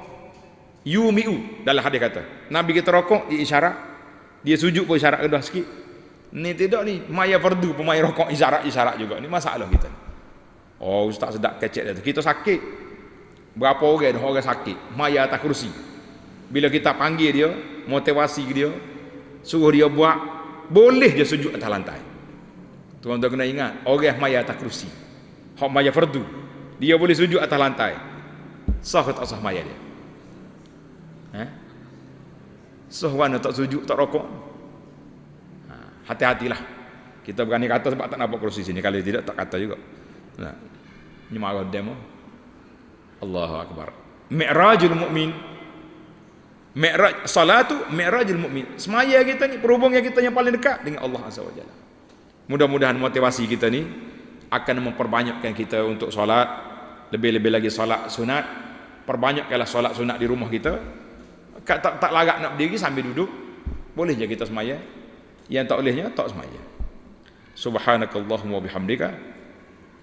yu mi'u dalam hadis kata. Nabi kita rokok, dia isyarat. Dia sujud pun isyarat kedua sikit. Ni tidak ni, maya fardu pemain rokok isyarat-isyarat juga. Ni masalah kita ni. Oh ustaz sedap kecek dia tu. Kita sakit. Berapa orang dah orang sakit. Maya atas kursi Bila kita panggil dia, motivasi dia, suruh dia buat, boleh dia sujud atas lantai. Tuan-tuan kena ingat, orang maya atas kursi, Hak maya perdu, Dia boleh sujud atas lantai. Sah atau tak sah maya dia? Eh? Sah mana tak sujud, tak rokok? Ha, hati-hatilah. Kita berani kata sebab tak nampak kerusi sini. Kalau tidak, tak kata juga ñu ma ko demo allahu akbar mi'rajul mu'min mi'raj salatu mi'rajul mukmin. semaya kita ni perhubung yang kita yang paling dekat dengan Allah azza wajalla mudah-mudahan motivasi kita ni akan memperbanyakkan kita untuk solat lebih-lebih lagi solat sunat perbanyakkanlah solat sunat di rumah kita Kat, tak tak larat nak berdiri sambil duduk boleh je kita semaya yang tak bolehnya tak semaya subhanakallahumma wa bihamdika